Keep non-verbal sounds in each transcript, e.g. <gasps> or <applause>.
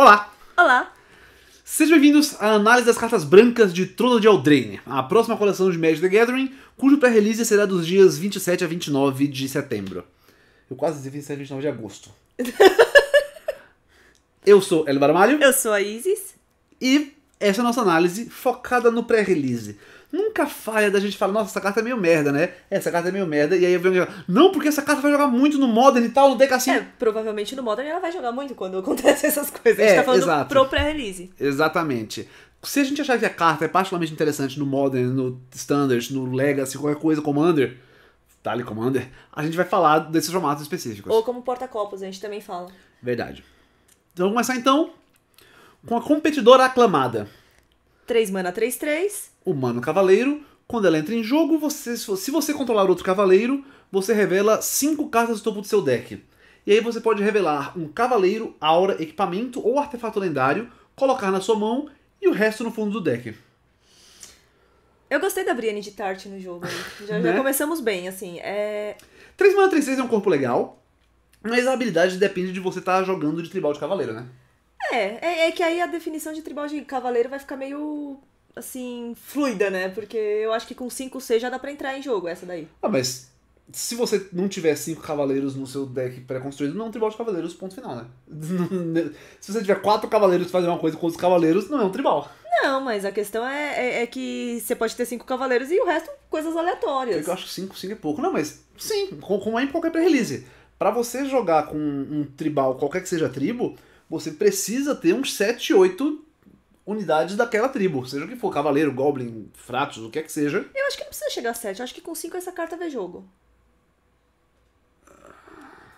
Olá! Olá! Sejam bem-vindos à análise das cartas brancas de Trono de Eldraine, a próxima coleção de Magic the Gathering, cujo pré-release será dos dias 27 a 29 de setembro. Eu quase disse 27 a 29 de agosto. <laughs> Eu sou Elba Armalho. Eu sou a Isis. E essa é a nossa análise focada no pré-release. Nunca falha da gente falar, nossa, essa carta é meio merda, né? É, essa carta é meio merda. E aí eu venho não, porque essa carta vai jogar muito no Modern e tal, no deck assim. É, provavelmente no Modern ela vai jogar muito quando acontecem <laughs> essas coisas. a gente é, tá falando exato. pro pré-release. Exatamente. Se a gente achar que a carta é particularmente interessante no Modern, no Standard, no Legacy, qualquer coisa, Commander, Tally tá Commander, a gente vai falar desses formatos específicos. Ou como porta-copos, a gente também fala. Verdade. Então vamos começar então com a competidora aclamada. 3 mana 3-3 humano cavaleiro. Quando ela entra em jogo, você, se você controlar outro cavaleiro, você revela 5 cartas do topo do seu deck. E aí você pode revelar um cavaleiro, aura, equipamento ou artefato lendário, colocar na sua mão e o resto no fundo do deck. Eu gostei da Brienne de Tart no jogo. Né? Já, né? já, começamos bem, assim. É... 3 mana 3 6 é um corpo legal, mas a habilidade depende de você estar tá jogando de tribal de cavaleiro, né? É, é, é que aí a definição de tribal de cavaleiro vai ficar meio assim, fluida, né? Porque eu acho que com 5 6 já dá pra entrar em jogo essa daí. Ah, mas se você não tiver cinco cavaleiros no seu deck pré-construído, não é um tribal de cavaleiros, ponto final, né? <laughs> se você tiver quatro cavaleiros fazendo uma coisa com os cavaleiros, não é um tribal. Não, mas a questão é, é, é que você pode ter cinco cavaleiros e o resto coisas aleatórias. Eu acho que cinco, 5 é pouco. Não, mas sim, como é em qualquer pré-release. Pra você jogar com um tribal, qualquer que seja a tribo, você precisa ter uns 7, 8 unidades daquela tribo, seja o que for, cavaleiro, goblin, fratos, o que é que seja. Eu acho que não precisa chegar a 7, acho que com 5 essa carta vê jogo.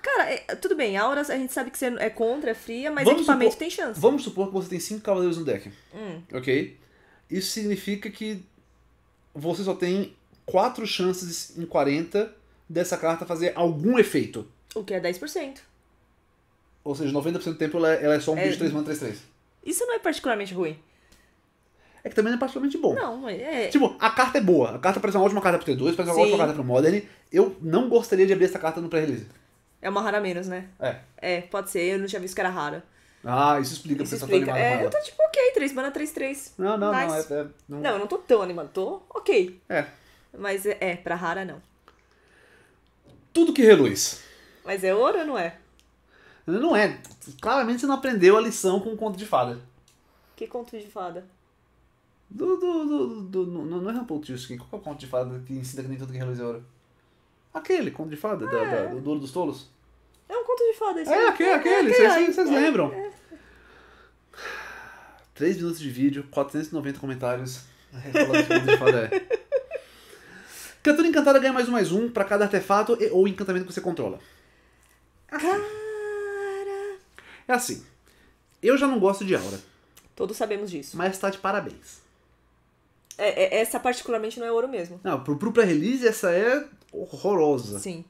Cara, é, tudo bem, a aura a gente sabe que você é contra, é fria, mas vamos equipamento supor, tem chance. Vamos supor que você tem 5 cavaleiros no deck. Hum. Ok? Isso significa que você só tem 4 chances em 40 dessa carta fazer algum efeito. O que é 10%. Ou seja, 90% do tempo ela é, ela é só um é... bicho 3 mana 3-3. Isso não é particularmente ruim. É que também não é particularmente bom. Não, é. Tipo, a carta é boa. A carta parece uma ótima carta pro T2, parece uma Sim. ótima carta pro Modern. Eu não gostaria de abrir essa carta no pré-release. É uma rara menos, né? É. É, pode ser. Eu não tinha visto que era rara. Ah, isso explica isso porque explica. Tá é, Eu tô tipo, ok, 3 mana 3-3. Não, não, não, é, é, não. Não, eu não tô tão animado, tô ok. É. Mas é, é pra rara não. Tudo que reluz. Mas é ouro ou não é? Não é. Claramente você não aprendeu a lição com o conto de fada. Que conto de fada? Do. do, do, do, do não, não é Rumpelstiltskin. Qual é o conto de fada que ensina que nem tudo que é reluz é ouro? Aquele conto de fada, ah, da, é. da, do Ouro dos Tolos. É um conto de fada, esse É, aquele, é, aquele. Vocês é, lembram? É. 3 minutos de vídeo, 490 comentários. Cantora encantada ganha mais um mais um para cada artefato e, ou encantamento que você controla. Ah. É assim. Eu já não gosto de aura. Todos sabemos disso. Mas tá de parabéns. É, é, essa particularmente não é ouro mesmo. Não, pro, pro pré-release essa é horrorosa. Sim.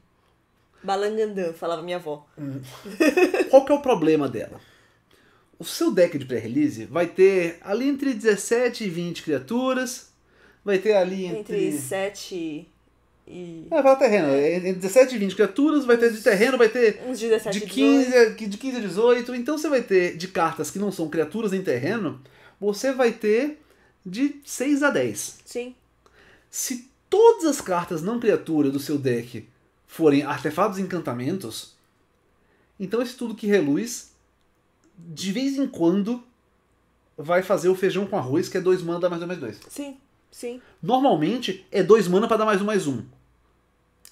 Balangandã, falava minha avó. Hum. Qual que é o problema dela? O seu deck de pré-release vai ter ali entre 17 e 20 criaturas. Vai ter ali entre. Entre 7 e... É, vai terreno. É, é Entre 17 e 20 criaturas, vai ter de terreno, vai ter. Uns de 17 de 15, 18. de 15 a 18. Então você vai ter de cartas que não são criaturas em terreno, você vai ter de 6 a 10. Sim. Se todas as cartas não criatura do seu deck forem artefatos e encantamentos, então esse tudo que reluz, de vez em quando, vai fazer o feijão com arroz, que é 2 mana dá mais 2 mais 2. Sim. Sim. Normalmente é dois mana para dar mais um mais um.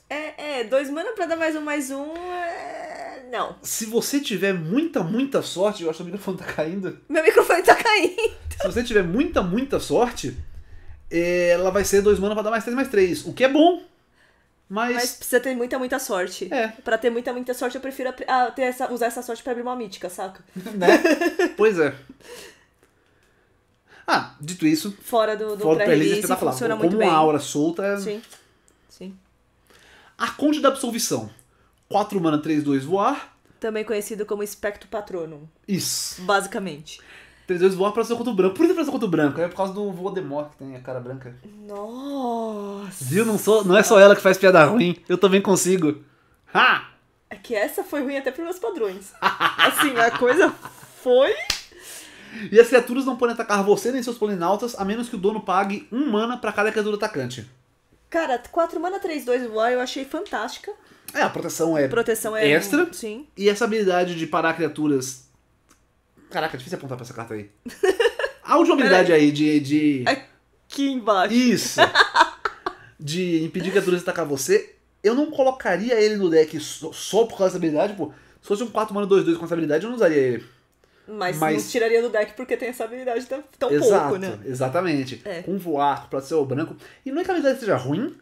É, é, dois mana pra dar mais um mais um. É... Não. Se você tiver muita, muita sorte, eu acho que o microfone tá caindo. Meu microfone tá caindo. Se você tiver muita, muita sorte, é, ela vai ser dois mana pra dar mais três mais três. O que é bom. Mas... Mas precisa ter muita, muita sorte. É. Pra ter muita, muita sorte, eu prefiro ter essa, usar essa sorte pra abrir uma mítica, saca? <laughs> né? pois é. Ah, dito isso. Fora do, do fora pré-release, pré tá funciona Como muito Como uma bem. aura solta. Sim. Sim. A Conte da Absolvição. 4 mana, 3, 2 voar. Também conhecido como Espectro Patronum. Isso. Basicamente. 3, 2 voar pra ser contra o branco. Por que pra ser contra o branco? É por causa do Voldemort que tem a cara branca. Nossa. Viu? Não, sou, não é só ela que faz piada ruim. Eu também consigo. Ha! É que essa foi ruim até pros meus padrões. <laughs> assim, a coisa foi e as criaturas não podem atacar você nem seus polinautas, a menos que o dono pague um mana para cada criatura atacante. Cara, 4 mana 3, 2 voar eu achei fantástica. É, a proteção é, proteção é extra. Um... Sim. E essa habilidade de parar criaturas. Caraca, é difícil apontar pra essa carta aí. <laughs> a última habilidade aí de, de. Aqui embaixo. Isso! de impedir criaturas de atacar você. Eu não colocaria ele no deck só, só por causa dessa habilidade, pô. Se fosse um 4 mana 2-2 com essa habilidade, eu não usaria ele. Mas, mas não tiraria do deck porque tem essa habilidade tão Exato, pouco, né? Exatamente. É. Com voar, para ser o branco. E não é que a habilidade seja ruim.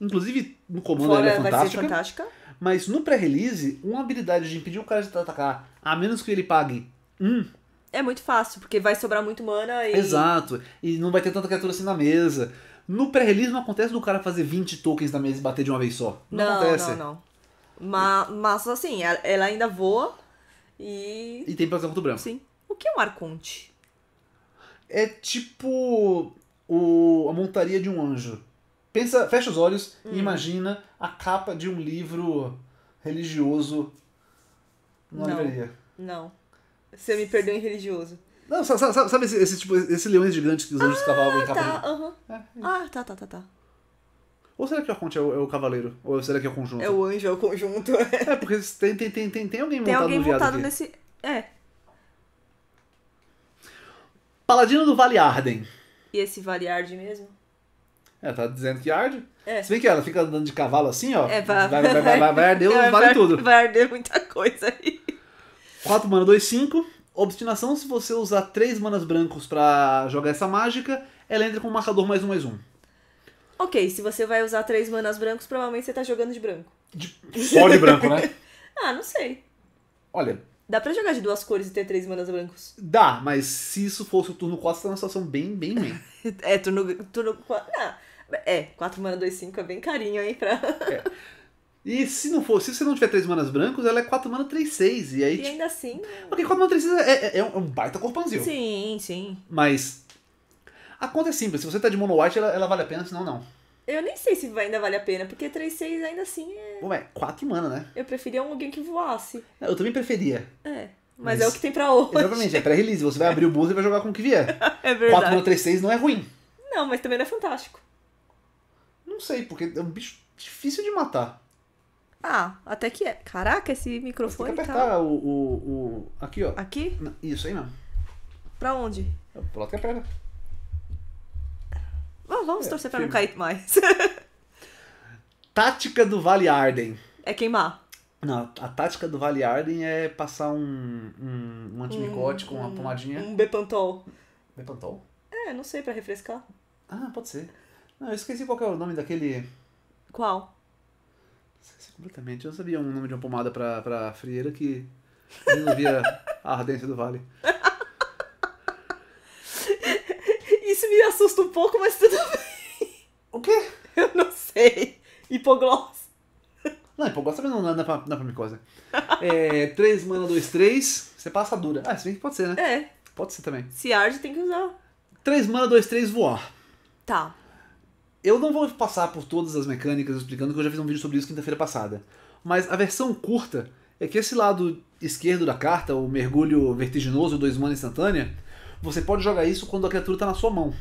Inclusive, no comando Fora, ela é fantástica. fantástica. Mas no pré-release, uma habilidade de impedir o cara de atacar, a menos que ele pague um é muito fácil, porque vai sobrar muito mana e. Exato. E não vai ter tanta criatura assim na mesa. No pré-release não acontece do cara fazer 20 tokens na mesa e bater de uma vez só. Não, não acontece. Não, não. Mas, mas assim, ela ainda voa, e. E tem plantão contra o branco. Sim. O que é um arconte? É tipo o, a montaria de um anjo. Pensa, fecha os olhos hum. e imagina a capa de um livro religioso não, livraria. Não. Você me perdeu em religioso. Não, sabe, sabe, sabe esse, esse, tipo, esse leões gigantes que os anjos ah, em capa tá, de... é, é. Ah, tá, tá, tá, tá. Ou será que é o Arconte é o, é o cavaleiro? Ou será que é o conjunto? É o anjo, é o conjunto. <laughs> é, porque tem, tem, tem, tem, alguém montado tem alguém no montado aqui. nesse. É. Paladino do Vale Arden. E esse Vale Arden mesmo? É, tá dizendo que arde. É. Se bem que ela fica andando de cavalo assim, ó. É, vai, vai, vai, vai, vai, vai arder, é, vale vai, tudo. Vai arder muita coisa aí. 4 mana, 2, 5. Obstinação, se você usar 3 manas brancos pra jogar essa mágica, ela entra com um marcador mais um, mais um. Ok, se você vai usar três manas brancos, provavelmente você tá jogando de branco. De... Só de branco, né? <laughs> ah, não sei. Olha. Dá pra jogar de duas cores e ter três manas brancos? Dá, mas se isso fosse o turno 4, você tá numa situação bem, bem ruim. <laughs> é, turno, 4. Ah, é, 4 mana 2, 5 é bem carinho, hein? Pra... é. E se não for, se você não tiver 3 manas brancos, ela é 4 mana 3, 6. E aí. E tipo ainda assim. Porque 4 mana 3, 6 é, é, é um é baita corpãozinho. Sim, sim. Mas a conta é simples. Se você tá de mono white, ela, ela vale a pena, senão não. Eu nem sei se ainda vale a pena, porque 3-6 ainda assim é. Ué, é 4 mana, né? Eu preferia alguém que voasse. Eu também preferia. É. Mas, mas é o que tem pra hoje. Exatamente, é pré-release. Você vai abrir o <laughs> bolso e vai jogar com o que vier. é verdade. 4 mana 3-6 não é ruim. Não, mas também não é fantástico. Não sei, porque é um bicho difícil de matar. Ah, até que é. Caraca, esse microfone. Tem que tá apertar tá... o, o, o. Aqui, ó. Aqui? Isso aí não. Pra onde? É Pro lado que aperta vamos é, torcer para não cair mais. <laughs> tática do Vale Arden. É queimar. Não, a tática do Vale Arden é passar um, um, um antimicótico, um, uma pomadinha. Um Bepantol. Bepantol? É, não sei, para refrescar. Ah, pode ser. Não, eu esqueci qual é o nome daquele. Qual? Esqueci completamente. Eu não sabia o um nome de uma pomada pra, frieira que resolvia a ardência do vale. <laughs> assusta um pouco, mas tudo <laughs> bem. O quê? Eu não sei. Hipogloss. Não, hipogloss também não, não, é, não, é não é pra micose. É, 3 mana, 2, 3. Você passa dura. Ah, se bem que pode ser, né? É. Pode ser também. Se arde, tem que usar. 3 mana, 2, 3, voar. Tá. Eu não vou passar por todas as mecânicas explicando que eu já fiz um vídeo sobre isso quinta-feira passada. Mas a versão curta é que esse lado esquerdo da carta, o mergulho vertiginoso, 2 mana instantânea, você pode jogar isso quando a criatura está na sua mão.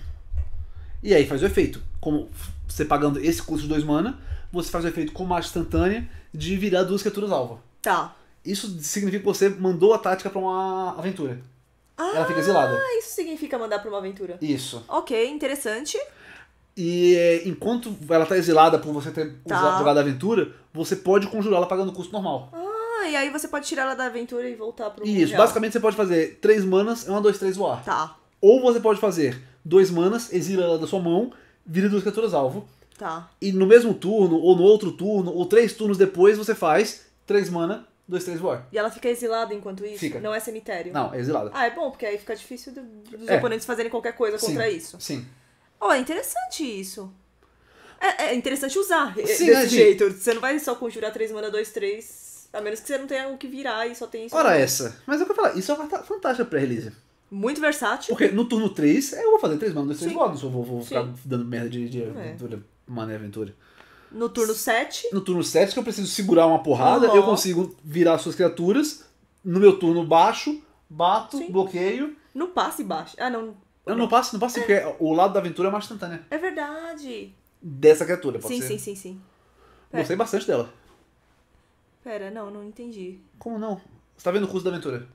E aí faz o efeito. Como você pagando esse custo de 2 mana, você faz o efeito com magia instantânea de virar duas criaturas alvo. Tá. Isso significa que você mandou a tática para uma aventura. Ah, Ela fica exilada. Ah, isso significa mandar para uma aventura. Isso. Ok, interessante. E é, enquanto ela tá exilada por você ter tá. usado, jogado a aventura, você pode conjurá-la pagando o custo normal. Ah, e aí você pode tirar ela da aventura e voltar pro Isso, mundial. basicamente você pode fazer três manas, uma, dois, três voar. Tá. Ou você pode fazer dois manas, exila ela da sua mão, vira duas criaturas alvo. Tá. E no mesmo turno, ou no outro turno, ou três turnos depois, você faz três mana, dois, três voar. E ela fica exilada enquanto isso? Fica. Não é cemitério? Não, é exilada. Ah, é bom, porque aí fica difícil do, dos é. oponentes fazerem qualquer coisa contra sim, isso. Sim. Oh, é interessante isso. É, é interessante usar Sim, desse é, jeito. Sim. Você não vai só conjurar 3 mana 2, 3. A menos que você não tenha o que virar e só tem isso. Ora, essa. Mas é o que eu falar, isso é uma fantástica pra release. Muito versátil. Porque no turno 3, é, eu vou fazer 3 manos, 3 se eu vou, vou ficar dando merda de, de é. aventura, é. mané aventura. No turno 7. No turno 7, que eu preciso segurar uma porrada, uhum. eu consigo virar suas criaturas. No meu turno baixo, bato, Sim. bloqueio. No passe baixo. Ah, não. Eu não passe, não passe, é. porque o lado da aventura é mais instantânea. É verdade. Dessa criatura, pode sim, ser. Sim, sim, sim, sim. Gostei bastante dela. Pera, não, não entendi. Como não? Você tá vendo o curso da aventura?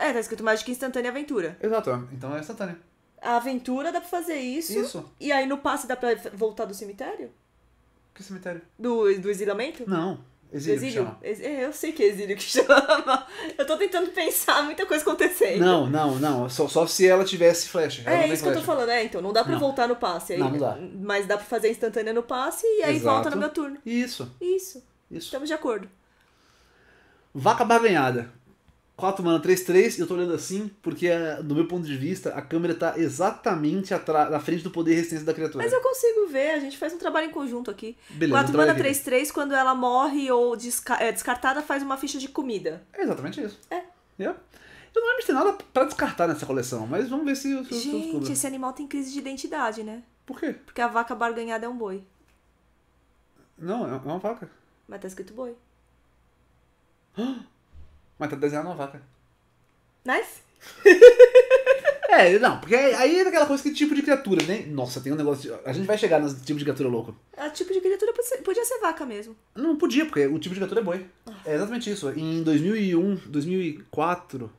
É, tá escrito Mágica Instantânea Aventura. Exato, então é instantânea. A aventura dá pra fazer isso. Isso. E aí no passe dá pra voltar do cemitério? Que cemitério? Do, do exilamento? Não. Exílio, exílio? Ex é, eu sei que é exílio que <laughs> chama. Eu tô tentando pensar muita coisa acontecendo. Não, não, não. Só, só se ela tivesse flecha. Ela é isso que eu tô falando, é, então. Não dá pra não. voltar no passe. Aí, não, não dá. Mas dá pra fazer instantânea no passe e aí Exato. volta no meu turno. Isso. Isso. Isso. Estamos de acordo. Vaca barganhada. 4 mana 3, 3, e eu tô olhando assim, porque é, do meu ponto de vista, a câmera tá exatamente atrás, na frente do poder e resistência da criatura. Mas eu consigo ver, a gente faz um trabalho em conjunto aqui. Beleza, 4 então mana 3, 3, quando ela morre ou desca é, descartada, faz uma ficha de comida. É exatamente isso. É. Yeah. Eu não lembro de ter nada pra descartar nessa coleção, mas vamos ver se... gente, esse animal tem crise de identidade, né? Por quê? Porque a vaca barganhada é um boi. Não, é, é uma vaca. Mas tá escrito boi. <gasps> Ah! Mas tá desenhando uma vaca. Nice. <laughs> é, não, porque aí é aquela coisa que tipo de criatura, né? Nossa, tem um negócio. De... A gente vai chegar nesse ah, tipo de criatura louco. A tipo de criatura podia ser, podia ser vaca mesmo. Não podia, porque o tipo de criatura é boi. Ah. É exatamente isso. Em 2001, 2004.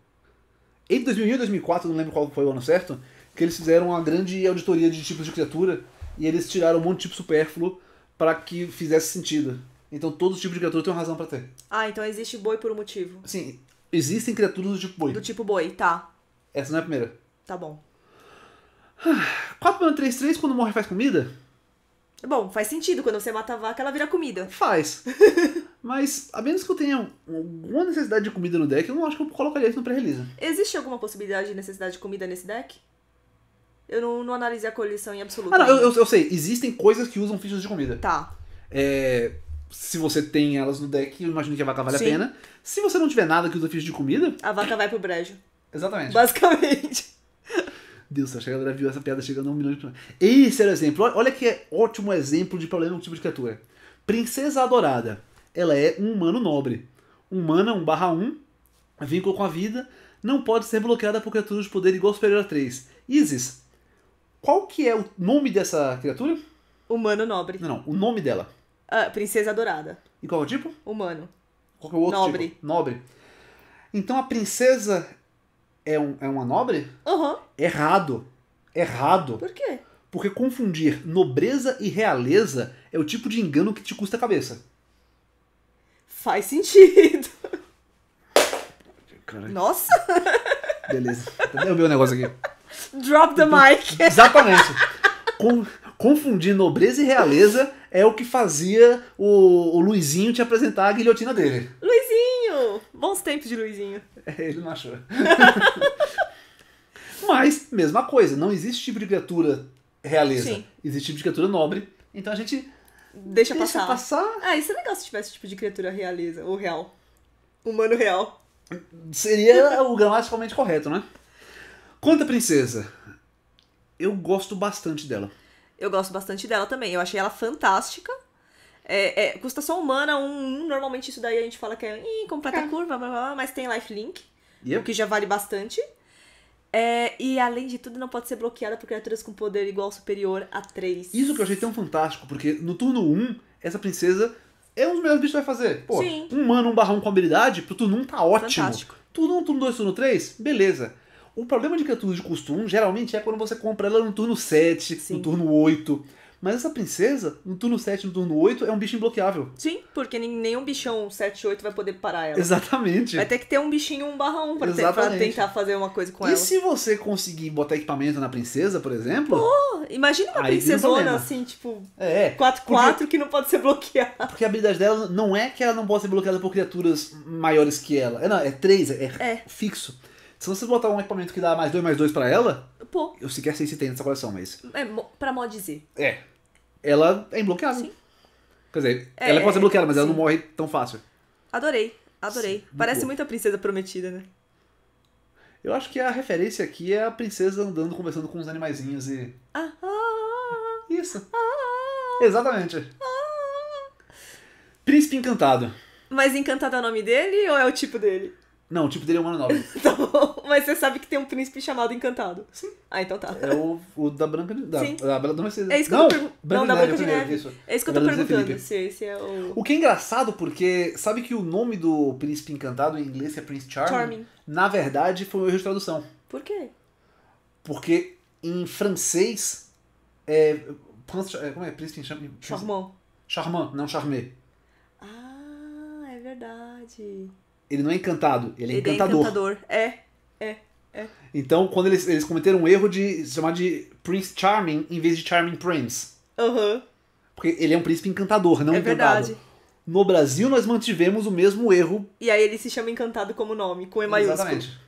Entre 2001 e 2004, não lembro qual foi o ano certo, que eles fizeram uma grande auditoria de tipos de criatura e eles tiraram um monte de tipo supérfluo para que fizesse sentido. Então todo tipo de criatura tem uma razão para ter. Ah, então existe boi por um motivo. Sim, existem criaturas do tipo boi. Do tipo boi, tá. Essa não é a primeira. Tá bom. 4.33, quando morre faz comida? É bom, faz sentido. Quando você mata a vaca, ela vira comida. Faz. <laughs> Mas, a menos que eu tenha alguma necessidade de comida no deck, eu não acho que eu colocaria isso no pré-release. Existe alguma possibilidade de necessidade de comida nesse deck? Eu não, não analisei a coleção em absoluto. Ah, não, eu, eu, eu, sei. Existem coisas que usam fichas de comida. Tá. É, se você tem elas no deck, eu imagino que a vaca vale Sim. a pena. Se você não tiver nada que usa ficha de comida. A vaca vai pro brejo. Exatamente. Basicamente. Deus, acho que a galera viu essa piada chegando a um milhão de Esse era o exemplo. Olha que é ótimo exemplo de problema com tipo de criatura. Princesa Adorada. Ela é um humano nobre. Humana 1 barra 1, vínculo com a vida, não pode ser bloqueada por criaturas de poder igual superior a 3. Isis, qual que é o nome dessa criatura? Humano nobre. Não, não, o nome dela. Uh, princesa dourada. E qual é o tipo? Humano. Qual é o outro Nobre. Tipo? Nobre. Então a princesa é, um, é uma nobre? Uhum. Errado. Errado. Por quê? Porque confundir nobreza e realeza é o tipo de engano que te custa a cabeça. Faz sentido. Nossa! Beleza. Entendeu o meu negócio aqui? Drop the então, mic. Exatamente. Com, confundir nobreza e realeza é o que fazia o, o Luizinho te apresentar a guilhotina dele. Luizinho! Bons tempos de Luizinho. <laughs> Ele não achou. <laughs> Mas, mesma coisa, não existe tipo de criatura realeza. Sim. Existe tipo de criatura nobre. Então a gente. Deixa, deixa passar. passar. Ah, isso é legal se tivesse tipo de criatura realeza, ou real. Humano real. Seria <laughs> o gramaticalmente correto, né? Conta, princesa, eu gosto bastante dela. Eu gosto bastante dela também. Eu achei ela fantástica. É, é, custação humana, um, um, normalmente isso daí a gente fala que é Ih, completa é. curva, blá, blá, blá, mas tem lifelink, yep. o que já vale bastante. É, e além de tudo, não pode ser bloqueada por criaturas com poder igual ou superior a 3. Isso que eu achei tão fantástico, porque no turno 1, essa princesa é um dos melhores bichos que vai fazer. Pô, Sim. um mano, um barrão com habilidade, pro turno 1 tá ótimo. Fantástico. Turno 1, turno 2, turno 3, beleza. O problema de criatura de custo 1 geralmente é quando você compra ela no turno 7, Sim. no turno 8. Mas essa princesa, no turno 7 no turno 8, é um bicho imbloqueável. Sim, porque nenhum bichão 7 8 vai poder parar ela. Exatamente. Vai ter que ter um bichinho 1 barra 1 pra, ter, tentar fazer uma coisa com e ela. E se você conseguir botar equipamento na princesa, por exemplo... Pô, imagina uma princesona assim, tipo... É. 4 é. 4 porque... que não pode ser bloqueada. Porque a habilidade dela não é que ela não possa ser bloqueada por criaturas maiores que ela. É, não, é 3, é, é. fixo. Se você botar um equipamento que dá mais dois mais dois pra ela, Pô. eu sequer sei se tem nessa coleção, mas. É, pra mod dizer. É. Ela é imbloqueável. Sim. Quer dizer, É, ela pode ser bloqueada, mas ela não morre tão fácil. Adorei, adorei. Sim, Parece muito a Princesa Prometida, né? Eu acho que a referência aqui é a princesa andando conversando com os animaizinhos e. Ah, ah, Isso. Exatamente. Príncipe Encantado. mas encantado é o nome dele ou é o tipo dele? Não, o tipo dele é humano nobre. <laughs> tá bom, mas você sabe que tem um príncipe chamado Encantado. Sim. Ah, então tá. É o, o da Branca de Neve. Da, da, da, da, é isso que não, eu tô perguntando. Não, da Branca de Neve. Isso. É isso que eu tô perguntando, se esse é o... O que é engraçado, porque sabe que o nome do príncipe encantado em inglês é Prince Charming? Charming. Na verdade, foi um erro de tradução. Por quê? Porque em francês, é... é como é? Príncipe Charmant. Charmant, não Charmé. Ah, é verdade. Ele não é encantado, ele é ele é encantador. É encantador, é. É. É. Então, quando eles, eles cometeram um erro de chamar de Prince Charming em vez de Charming Prince. Uhum. Porque ele é um príncipe encantador, não é encantado. Verdade. No Brasil, nós mantivemos o mesmo erro. E aí ele se chama Encantado como nome, com E maiúsculo. Exatamente.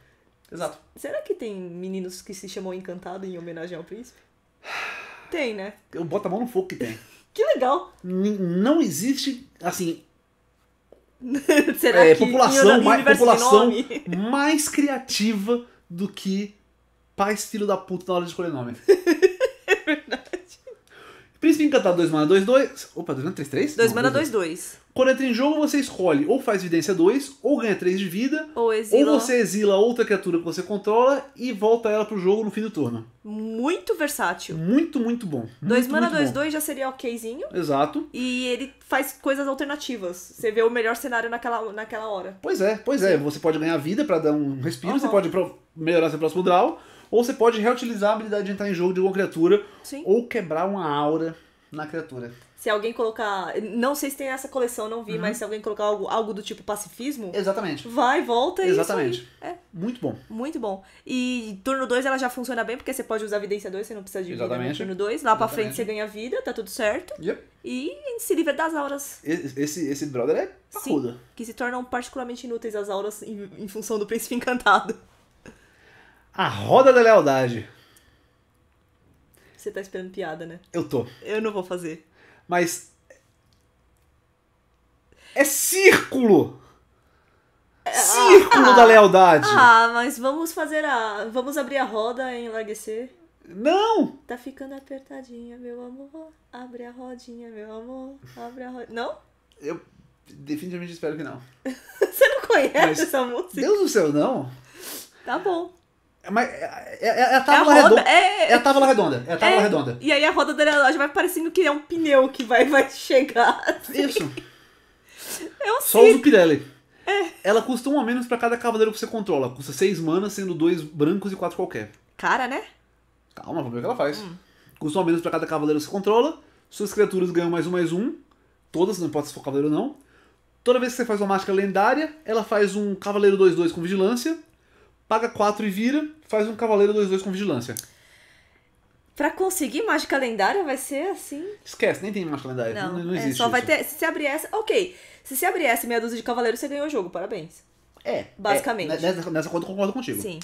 Exato. Será que tem meninos que se chamam Encantado em homenagem ao príncipe? Tem, né? Eu boto a mão no fogo que tem. <laughs> que legal! N não existe, assim, <laughs> Será é, que população, mais, população mais criativa do que pais filho da puta na hora de escolher nome. <laughs> Príncipe Encantado 2 mana 2, 2. Opa, 2 mana 3, 3? 2 mana 2, 2. Quando entra em jogo, você escolhe ou faz vidência 2, ou ganha 3 de vida, ou, exila. ou você exila outra criatura que você controla e volta ela pro jogo no fim do turno. Muito versátil. Muito, muito bom. 2 mana 2, 2 já seria okzinho. Exato. E ele faz coisas alternativas. Você vê o melhor cenário naquela, naquela hora. Pois é, pois Sim. é. Você pode ganhar vida pra dar um respiro, uhum. você pode melhorar seu próximo draw ou você pode reutilizar a habilidade de entrar em jogo de alguma criatura. Sim. Ou quebrar uma aura na criatura. Se alguém colocar. Não sei se tem essa coleção, não vi, uhum. mas se alguém colocar algo, algo do tipo pacifismo. Exatamente. Vai, volta Exatamente. e. Exatamente. É. Muito bom. Muito bom. E turno 2 ela já funciona bem, porque você pode usar evidência 2, você não precisa de Exatamente. turno 2. Lá Exatamente. pra frente você ganha vida, tá tudo certo. Yep. E se livra das auras. Esse, esse brother é parrudo. Que se tornam particularmente inúteis as auras em, em função do príncipe encantado. A roda da lealdade. Você tá esperando piada, né? Eu tô. Eu não vou fazer. Mas. É círculo! É, círculo ah, da lealdade! Ah, mas vamos fazer a. Vamos abrir a roda e enlaguecer. Não! Tá ficando apertadinha, meu amor. Abre a rodinha, meu amor. Abre a rodinha. Não? Eu definitivamente espero que não. <laughs> Você não conhece mas, essa música? Deus do céu, não! Tá bom. Mas é, a tábua redonda. É, a tábua redonda. É a tábua redonda. E aí a roda da já vai parecendo que é um pneu que vai, vai chegar. Assim. Isso. É um Só usa o Pirelli. É. Ela custa um a menos para cada cavaleiro que você controla. Custa seis manas, sendo dois brancos e quatro qualquer. Cara, né? Calma, vamos ver o que ela faz. Hum. Custa um a menos para cada cavaleiro que você controla. Suas criaturas ganham mais um, mais um. Todas, não importa se for cavaleiro ou não. Toda vez que você faz uma mágica lendária, ela faz um cavaleiro 2-2 com vigilância paga 4 e vira, faz um cavaleiro 2-2 com vigilância. Pra conseguir mágica lendária vai ser assim? Esquece, nem tem mágica lendária. Não, não, não é existe. É, só isso. vai ter. Se você abrir essa. Ok. Se você abrir essa meia dúzia de cavaleiros, você ganhou o jogo, parabéns. É. Basicamente. É, nessa, nessa conta eu concordo contigo. Sim.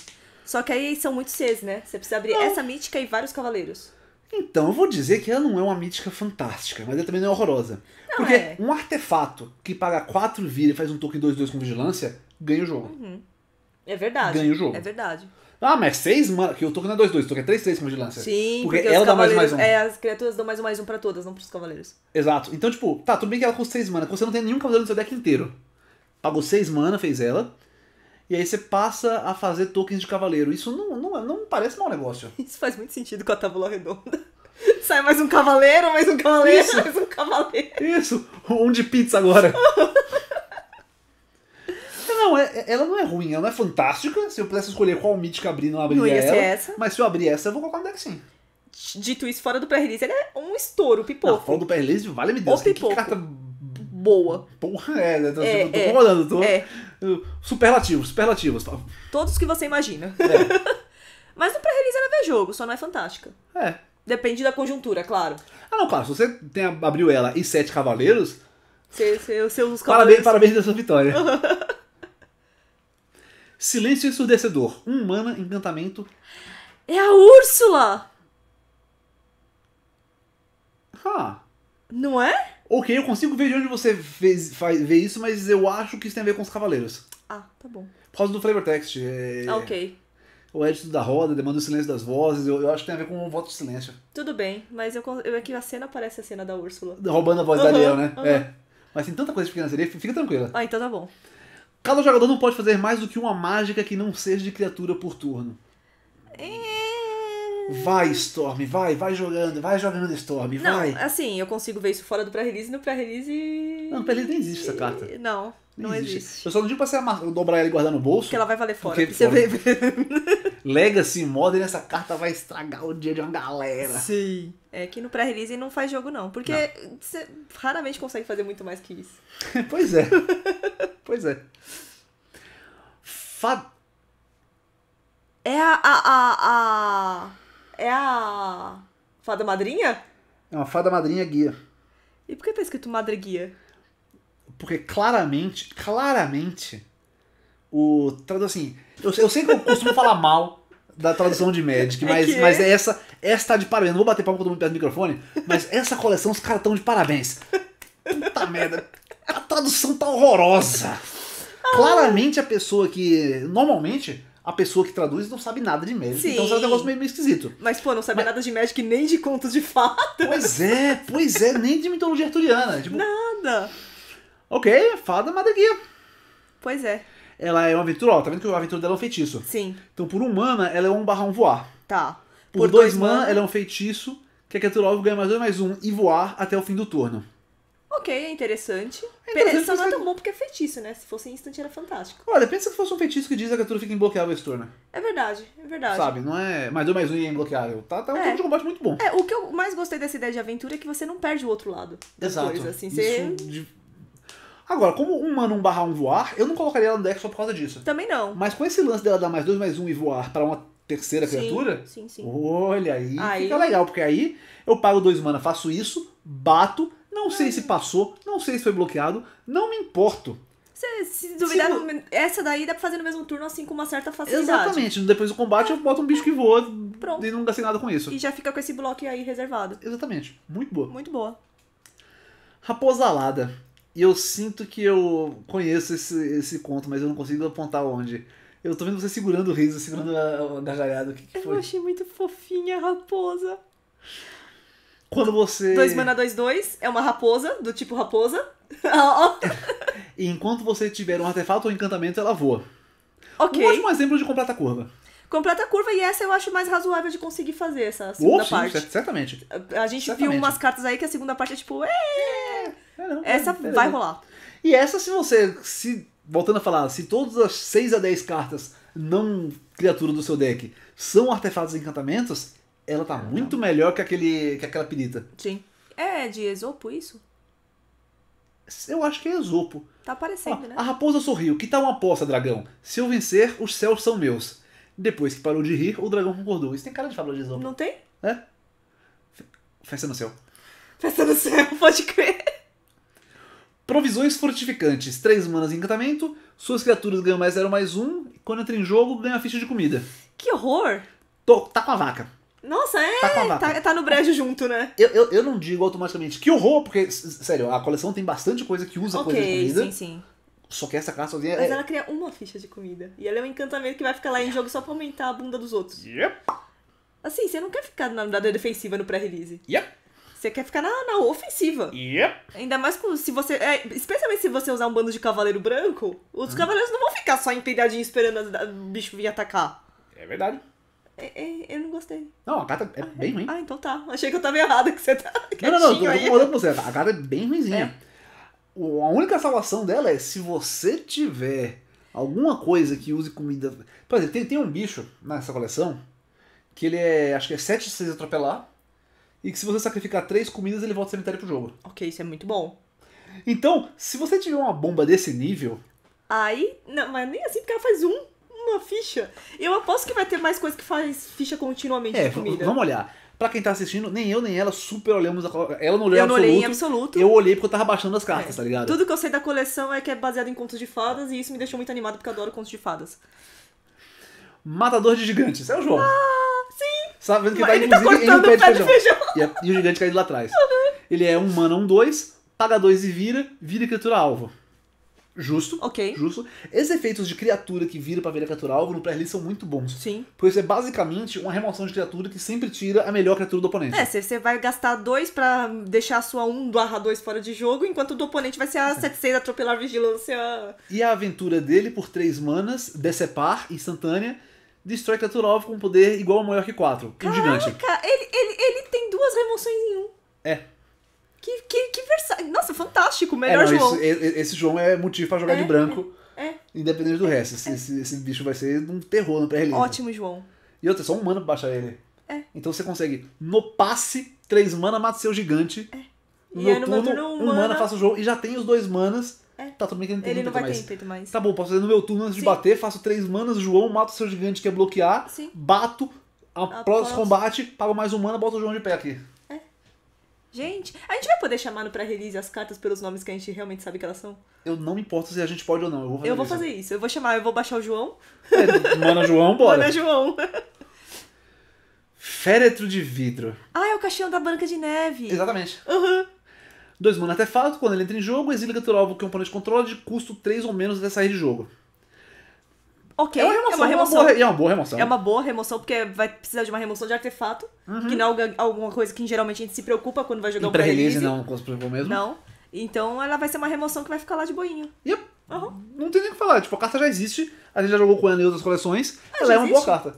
Só que aí são muitos Cs, né? Você precisa abrir não. essa mítica e vários cavaleiros. Então, eu vou dizer que ela não é uma mítica fantástica, mas ela também não é horrorosa. Não Porque é. um artefato que paga 4 vira e faz um token 2-2 com vigilância, ganha o jogo. Uhum. É verdade. Ganha o jogo. É verdade. Ah, mas seis mana. Que o Tolkien é 2-2, o Tolkien é 3-3 com o Vigilancer. Sim, porque, porque ela dá mais, mais um. É, as criaturas dão mais um mais um pra todas, não pros cavaleiros. Exato. Então, tipo, tá, tudo bem que ela custa 6 mana, você não tem nenhum cavaleiro no seu deck inteiro. Pagou 6 mana, fez ela. E aí você passa a fazer tokens de cavaleiro. Isso não, não, não parece mau negócio. <laughs> Isso faz muito sentido com a tábua redonda. <laughs> Sai mais um cavaleiro, mais um cavaleiro, Isso. mais um cavaleiro. Isso, um de pizza agora. <laughs> ela não é ruim, ela não é fantástica. Se eu pudesse escolher qual mítica abrir, não abriria não ia ela. essa. Mas se eu abrir essa, eu vou colocar no deck sim. Dito isso, fora do pré-release, ela é um estouro, pipoca fora do pré-release, vale-me Deus. Assim, o que, que carta boa. Porra, é, né? tô, é, tô, tô é, olhando, tô. É. Superlativos, superlativos. Tá. Todos que você imagina. É. <laughs> Mas no pré-release ela vê jogo, só não é fantástica. É. Depende da conjuntura, claro. Ah, não, claro. Se você tem, abriu ela e sete cavaleiros. Você, você, você Parabéns, parabéns da sua vitória. <laughs> Silêncio Ensurdecedor. Um mana, encantamento. É a Úrsula! Ah. Não é? Ok, eu consigo ver de onde você vê, faz, isso, mas eu acho que isso tem a ver com os cavaleiros. Ah, tá bom. Por causa do flavor text. É... Ah, ok. O edito da roda, demanda o silêncio das vozes, eu, eu acho que tem a ver com o voto de silêncio. Tudo bem, mas eu, eu aqui é a cena parece a cena da Úrsula. Roubando a voz uhum, da Leão, né? Uhum. É. Mas tem tanta coisa pequena na fica tranquila. Ah, então tá bom. Cada jogador não pode fazer mais do que uma mágica que não seja de criatura por turno. É. Vai, Storm, vai, vai jogando, vai jogando, Storm, não, vai. Assim, eu consigo ver isso fora do pré-release e no pré-release. Não, no pré-release nem existe essa carta. Não. Não, existe. existe. Eu só não digo pra você amar, dobrar ela e guardar no bolso. Que ela vai valer fora. Porque você fora. Vê... <laughs> Legacy Modern, essa carta vai estragar o dia de uma galera. Sim. É que no pré-release não faz jogo, não. Porque não. você raramente consegue fazer muito mais que isso. <laughs> pois é. <laughs> pois é. Fa... É a, a, a, a. É a. Fada madrinha? É uma fada madrinha guia. E por que tá escrito madre guia? Porque claramente, claramente, o Traduz assim. Eu, eu sei que eu costumo falar mal da tradução de Magic, é é. mas, é que... mas essa, essa tá de parabéns. Não vou bater palma com todo mundo perto do microfone, mas essa coleção os caras estão de parabéns. Puta merda, a tradução tá horrorosa. Claramente a pessoa que. Normalmente, a pessoa que traduz não sabe nada de Magic. Sim. Então isso é um negócio meio, meio esquisito. Mas, pô, não sabe Mas... nada de Magic nem de contos de fato, Pois é, pois é, nem de mitologia arturiana. Tipo... Nada. Ok, fada Madaguia. Pois é. Ela é uma aventura, ó, tá vendo que a aventura dela é um feitiço. Sim. Então, por um mana, ela é um barrão voar. Tá. Por, por dois, dois mana, ela é um feitiço que a criatura alvo ganha mais dois, mais um e voar até o fim do turno. Ok, é interessante. É interessante Só não é tão bom porque é feitiço, né? Se fosse instant era fantástico. Olha, pensa que fosse um feitiço que diz que a criatura fica imbloqueável esse turno. É verdade, é verdade. Sabe, não é mais dois mais um e é imbloqueável. Tá, tá um é. de combate muito bom. É, o que eu mais gostei dessa ideia de aventura é que você não perde o outro lado. Exato. Coisa, assim, você... de Agora, como um mana um barra um voar, eu não colocaria ela no deck só por causa disso. Também não. Mas com esse lance dela dar mais dois mais um e voar para uma terceira sim, criatura, sim, sim. olha aí, aí, fica legal, porque aí eu pago dois mana, faço isso, bato, não Ai. sei hum. se passou, não sei se foi bloqueado, não me importo. se duvidar, se... essa daí dá pra fazer no mesmo turno, assim, com uma certa facilidade. Exatamente. Depois do combate, eu boto um bicho que voa Pronto. e não gastei nada com isso. E já fica com esse bloco aí reservado. Exatamente. Muito boa. Muito boa. Raposa alada. E eu sinto que eu conheço esse, esse conto, mas eu não consigo apontar onde. Eu tô vendo você segurando o riso, segurando a, a gargalhada. O que, que foi? Eu achei muito fofinha a raposa. Quando você. 2 mana 2 2 é uma raposa, do tipo raposa. <laughs> e enquanto você tiver um artefato ou encantamento, ela voa. Ok. Um ótimo exemplo de completa curva. Completa curva, e essa eu acho mais razoável de conseguir fazer, essa segunda oh, sim, parte. Certamente. A gente certamente. viu umas cartas aí que a segunda parte é tipo essa beleza. vai rolar. E essa, se você. se Voltando a falar, se todas as 6 a 10 cartas não criatura do seu deck são artefatos e encantamentos, ela tá muito melhor que, aquele, que aquela pirita. Sim. É de Esopo isso? Eu acho que é Esopo. Tá aparecendo, né? A raposa sorriu. Que tal uma aposta, dragão? Se eu vencer, os céus são meus. Depois que parou de rir, o dragão concordou. Isso tem cara de fábula de Esopo. Não tem? É? Festa no céu. Festa no céu, <laughs> pode crer. Provisões fortificantes. Três manas em encantamento. Suas criaturas ganham mais 0 mais 1. Um, quando entra em jogo, ganha a ficha de comida. Que horror! Tô, tá com a vaca. Nossa, é. Tá, com a vaca. Tá, tá no brejo junto, né? Eu, eu, eu, não digo automaticamente que horror, porque, sério, a coleção tem bastante coisa que usa okay, coisa de comida. Sim, sim. Só que essa classe sozinha. Mas é... ela cria uma ficha de comida. E ela é um encantamento que vai ficar lá em jogo só pra aumentar a bunda dos outros. Yep. Assim, você não quer ficar na, na defensiva no pré-release. Yep. Você quer ficar na, na ofensiva. Yep. Ainda mais com, se você. É, especialmente se você usar um bando de cavaleiro branco, os hum. cavaleiros não vão ficar só empilhadinhos esperando o bicho vir atacar. É verdade. É, é, eu não gostei. Não, a gata é ah, bem ruim. Ah, então tá. Achei que eu tava errada que você tá. <laughs> Não, não, não, tô, tô concordando com você. A gata é bem ruimzinha. É. A única salvação dela é se você tiver alguma coisa que use comida. Por exemplo, tem, tem um bicho nessa coleção que ele é. Acho que é 7 6 atropelar e que se você sacrificar três comidas, ele volta ao cemitério pro jogo. Ok, isso é muito bom. Então, se você tiver uma bomba desse nível. Aí, não, mas nem assim, porque ela faz um, uma ficha. Eu aposto que vai ter mais coisa que faz ficha continuamente é, de comida. Vamos olhar. Pra quem tá assistindo, nem eu nem ela super olhamos a Ela não olhou eu não absoluto, olhei em absoluto. Eu olhei porque eu tava baixando as cartas, é. tá ligado? Tudo que eu sei da coleção é que é baseado em contos de fadas e isso me deixou muito animado porque eu adoro contos de fadas. Matador de Gigantes, é o jogo. Ah! vendo que Mas tá, ele tá cortando um pé, de, pé feijão. de feijão. E, é, e, o gigante caindo lá atrás. Ele é um mana um dois paga dois e vira, vira criatura alvo. Justo. Ok. Justo. Esses efeitos de criatura que vira pra a criatura alvo no pré-release são muito bons. Sim. Pois é basicamente uma remoção de criatura que sempre tira a melhor criatura do oponente. É, você vai gastar dois pra deixar a sua um do arra dois fora de jogo, enquanto o do oponente vai ser a 7 <laughs> 6 atropelar vigilância. E a aventura dele por três manas, decepar, instantânea, destrói criatura alvo com poder igual ou maior que 4. Caraca, um gigante. Ele, ele, ele tem duas remoções em um. É. Que, que, que versa... Nossa, fantástico, é, melhor é, não, João. Esse, esse, João é motivo para jogar é, de branco. É, independente do é, resto. Esse, é. esse, esse, bicho vai ser um terror no pré-release. Ótimo, João. E outra, só um mana pra baixar ele. Então você consegue, no passe, três mana mata seu gigante. É. No turno, um mana, mana faça o jogo. E já tem os dois manas é. Tá, tudo bem que ele não tem Ele não vai mais. ter ímpeto mais. Tá bom, posso fazer no meu turno antes Sim. de bater, faço três manas, João, mato o seu gigante que é bloquear, Sim. bato, a próximo, combate, pago mais um mana, boto o João de pé aqui. É. Gente, a gente vai poder chamar no pré-release as cartas pelos nomes que a gente realmente sabe que elas são? Eu não me importo se a gente pode ou não, eu vou fazer Eu vou isso. fazer isso, eu vou chamar, eu vou baixar o João. É, mana João, bora. Mana João. Féretro de vidro. Ah, é o caixão da Branca de Neve. Exatamente. Uhum. Dois mana artefato, quando ele entra em jogo, exila o alvo que o oponente controla de custo 3 ou menos até sair de jogo. Ok, é uma, remoção, é uma remoção. É uma, boa, é uma boa remoção. É uma boa remoção, porque vai precisar de uma remoção de artefato, uhum. que não é alguma coisa que geralmente a gente se preocupa quando vai jogar um pré-release. pré-release não, com mesmo. Não. Então ela vai ser uma remoção que vai ficar lá de boinho. Yep. Uhum. Não tem nem o que falar. Tipo, a carta já existe, a gente já jogou com ela em outras coleções, ah, ela é uma existe? boa carta.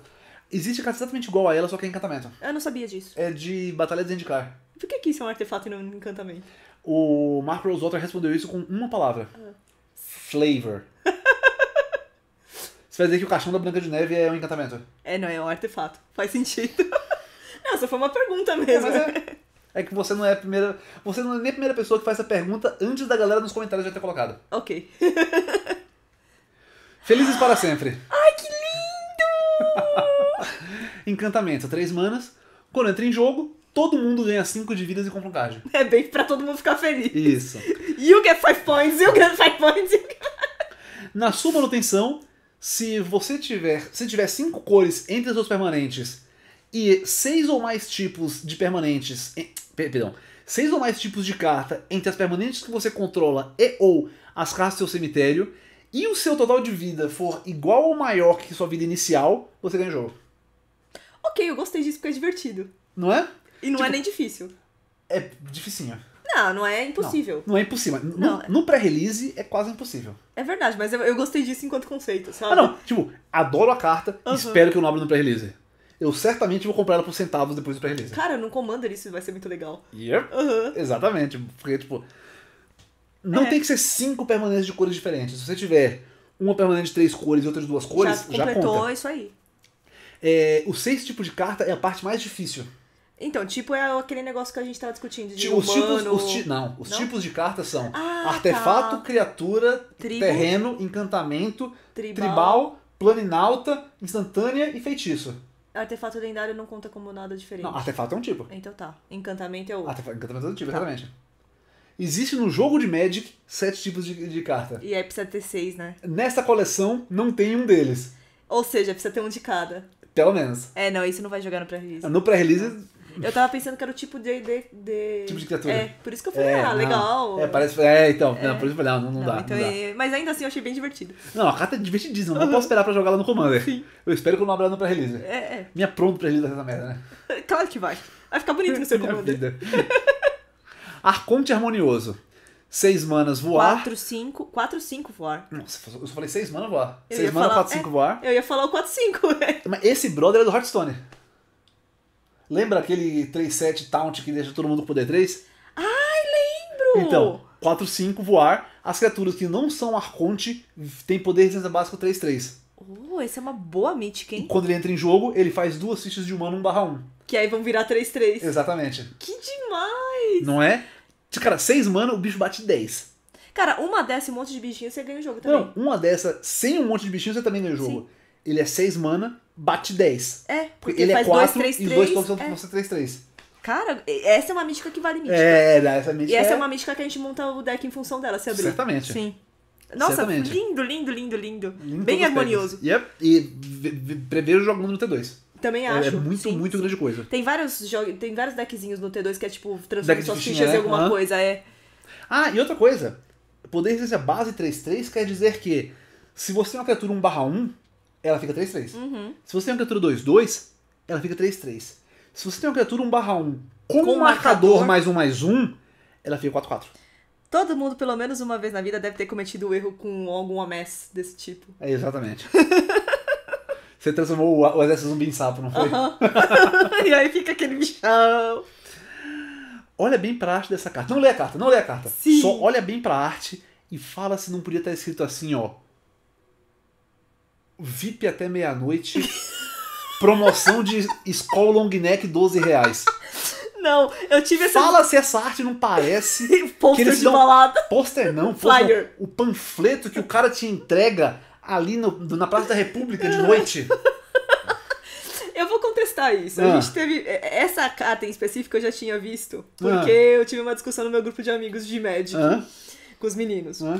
Existe carta exatamente igual a ela, só que é encantamento. Eu não sabia disso. É de Batalha de Zendikar. Por que, que isso é um artefato e não um encantamento? O Mark Rose respondeu isso com uma palavra: flavor. <laughs> Você vai dizer que o caixão da Branca de Neve é um encantamento? É, não, é um artefato. Faz sentido. <laughs> não, só foi uma pergunta é, mesmo. É, é, <laughs> é, que você não é a primeira. Você não é nem a primeira pessoa que faz essa pergunta antes da galera nos comentários já ter colocado. Ok. Felizes para sempre. Ai, que lindo! encantamento, três manas. Quando entra em jogo, todo mundo ganha 5 de vidas e compra um card. <laughs> É bem pra todo mundo ficar feliz. Isso. <laughs> You get 5 points, you get 5 points, get... <laughs> Na sua manutenção, se você tiver. Se tiver 5 cores entre as suas permanentes e 6 ou mais tipos de permanentes. Em, perdão. 6 ou mais tipos de carta entre as permanentes que você controla e ou as cartas do seu cemitério, e o seu total de vida for igual ou maior que sua vida inicial, você ganha o jogo. Ok, eu gostei disso porque é divertido. Não é? E não é tipo, é nem difícil. É dificinho. Não, não é impossível. Não, não é impossível. Não, no, é- no pré-release é quase impossível. É verdade, mas eu, eu, gostei disso enquanto conceito, sabe? Ah, não. Tipo, adoro a carta uhum. espero que eu não abra no pré-release. Eu certamente vou comprar ela por centavos depois do pré-release. Cara, no Commander isso vai ser muito legal. Yep. Uhum. Exatamente. Porque, tipo. Não é. tem que ser cinco permanentes de cores diferentes. Se você tiver uma permanente de três cores e outras duas cores, já, completou conta. É isso aí. É, o seis tipo de carta é a parte mais difícil. Então, tipo é aquele negócio que a gente estava discutindo de os Tipos, os ti... Não, os não? tipos de cartas são ah, tá. artefato, tá. criatura, Tribo. terreno, encantamento, tribal. tribal, planinauta, instantânea e feitiço. Artefato lendário não conta como nada diferente. Não, artefato é um tipo. Então tá. Encantamento é outro. Artefato, encantamento é um tipo, tá. exatamente. Existe no jogo de Magic sete tipos de, de carta. E aí precisa ter seis, né? Nesta coleção não tem um deles. Ou seja, precisa ter um de cada. Pelo menos. É, não, isso não vai jogar no pré-release. No pré-release eu tava pensando que era o tipo de. de, de... Tipo de criatura. É, por isso que eu falei, é, ah, não. legal. É, parece. É, então. É. Não, por isso que eu falei, ah, não, não, não dá. Então não é... Mas ainda assim eu achei bem divertido. Não, a carta é divertidíssima. Uhum. Não posso esperar pra jogar ela no Commander. Sim. Eu espero que eu não abra ela pra release. É, é. Minha pronto pra release dessa merda, né? <laughs> Claro que vai. Vai ficar bonito no seu Commander. <laughs> Arconte harmonioso. seis manas voar. quatro cinco quatro cinco voar. Nossa, eu só falei seis manas voar. seis manas, quatro cinco é, voar. Eu ia falar o quatro cinco <laughs> é. Mas esse brother é do Hearthstone. Lembra aquele 3-7 taunt que deixa todo mundo com poder 3? Ai, lembro! Então, 4-5 voar, as criaturas que não são arconte têm poder de resistência básica 3-3. Uh, essa é uma boa mítica, hein? E quando ele entra em jogo, ele faz duas fichas de humano 1/1. Que aí vão virar 3-3. Exatamente. Que demais! Não é? Cara, 6 mana, o bicho bate 10. Cara, uma dessa e um monte de bichinho, você ganha o jogo também. Não, uma dessa sem um monte de bichinho, você também ganha o jogo. Sim. Ele é 6 mana, bate 10. É, porque ele é 4 dois, 3, 3, e os pontos é. vão ser 3, 3. Cara, essa é uma mística que vale mística. É, né, essa mística. E essa é... é... uma mística que a gente monta o deck em função dela, se abrir. Certamente. Sim. Nossa, Certamente. lindo, lindo, lindo, lindo. lindo Bem harmonioso. Yep. E prever o jogo no T2. Também é, é acho. É muito, sim, muito sim. grande coisa. Tem vários, jog... tem vários deckzinhos no T2 que é tipo, transforma suas fichas é, em alguma uh coisa. É. Ah, e outra coisa. Poder resistência base 3-3 quer dizer que se você é uma criatura 1/1, ela fica 3-3. Uhum. Se você tem uma criatura 2-2, ela fica 3-3. Se você tem uma criatura 1/1 com, com um marcador, marcador mais um mais um, ela fica 4-4. Todo mundo, pelo menos uma vez na vida, deve ter cometido o um erro com algum mess desse tipo. É, exatamente. <laughs> você transformou o, o exército zumbi em sapo, não foi? Uhum. <laughs> e aí fica aquele bichão. Olha bem pra arte dessa carta. Não lê a carta, não lê a carta. Sim. Só olha bem pra arte e fala se não podia estar escrito assim, ó. VIP até meia-noite. promoção de Skull Long Neck 12 reais. Não, eu tive essa. Fala se essa arte não parece. <laughs> pôster de balada. <laughs> Pôster não, Flyer. O panfleto que o cara te entrega ali no, na Praça da República de noite. <laughs> Eu vou contestar isso. Ah. A gente teve. É, essa carta em específico eu já tinha visto. Ah. Porque ah. eu tive uma discussão no meu grupo de amigos de médico Ah. Com os meninos. Ah.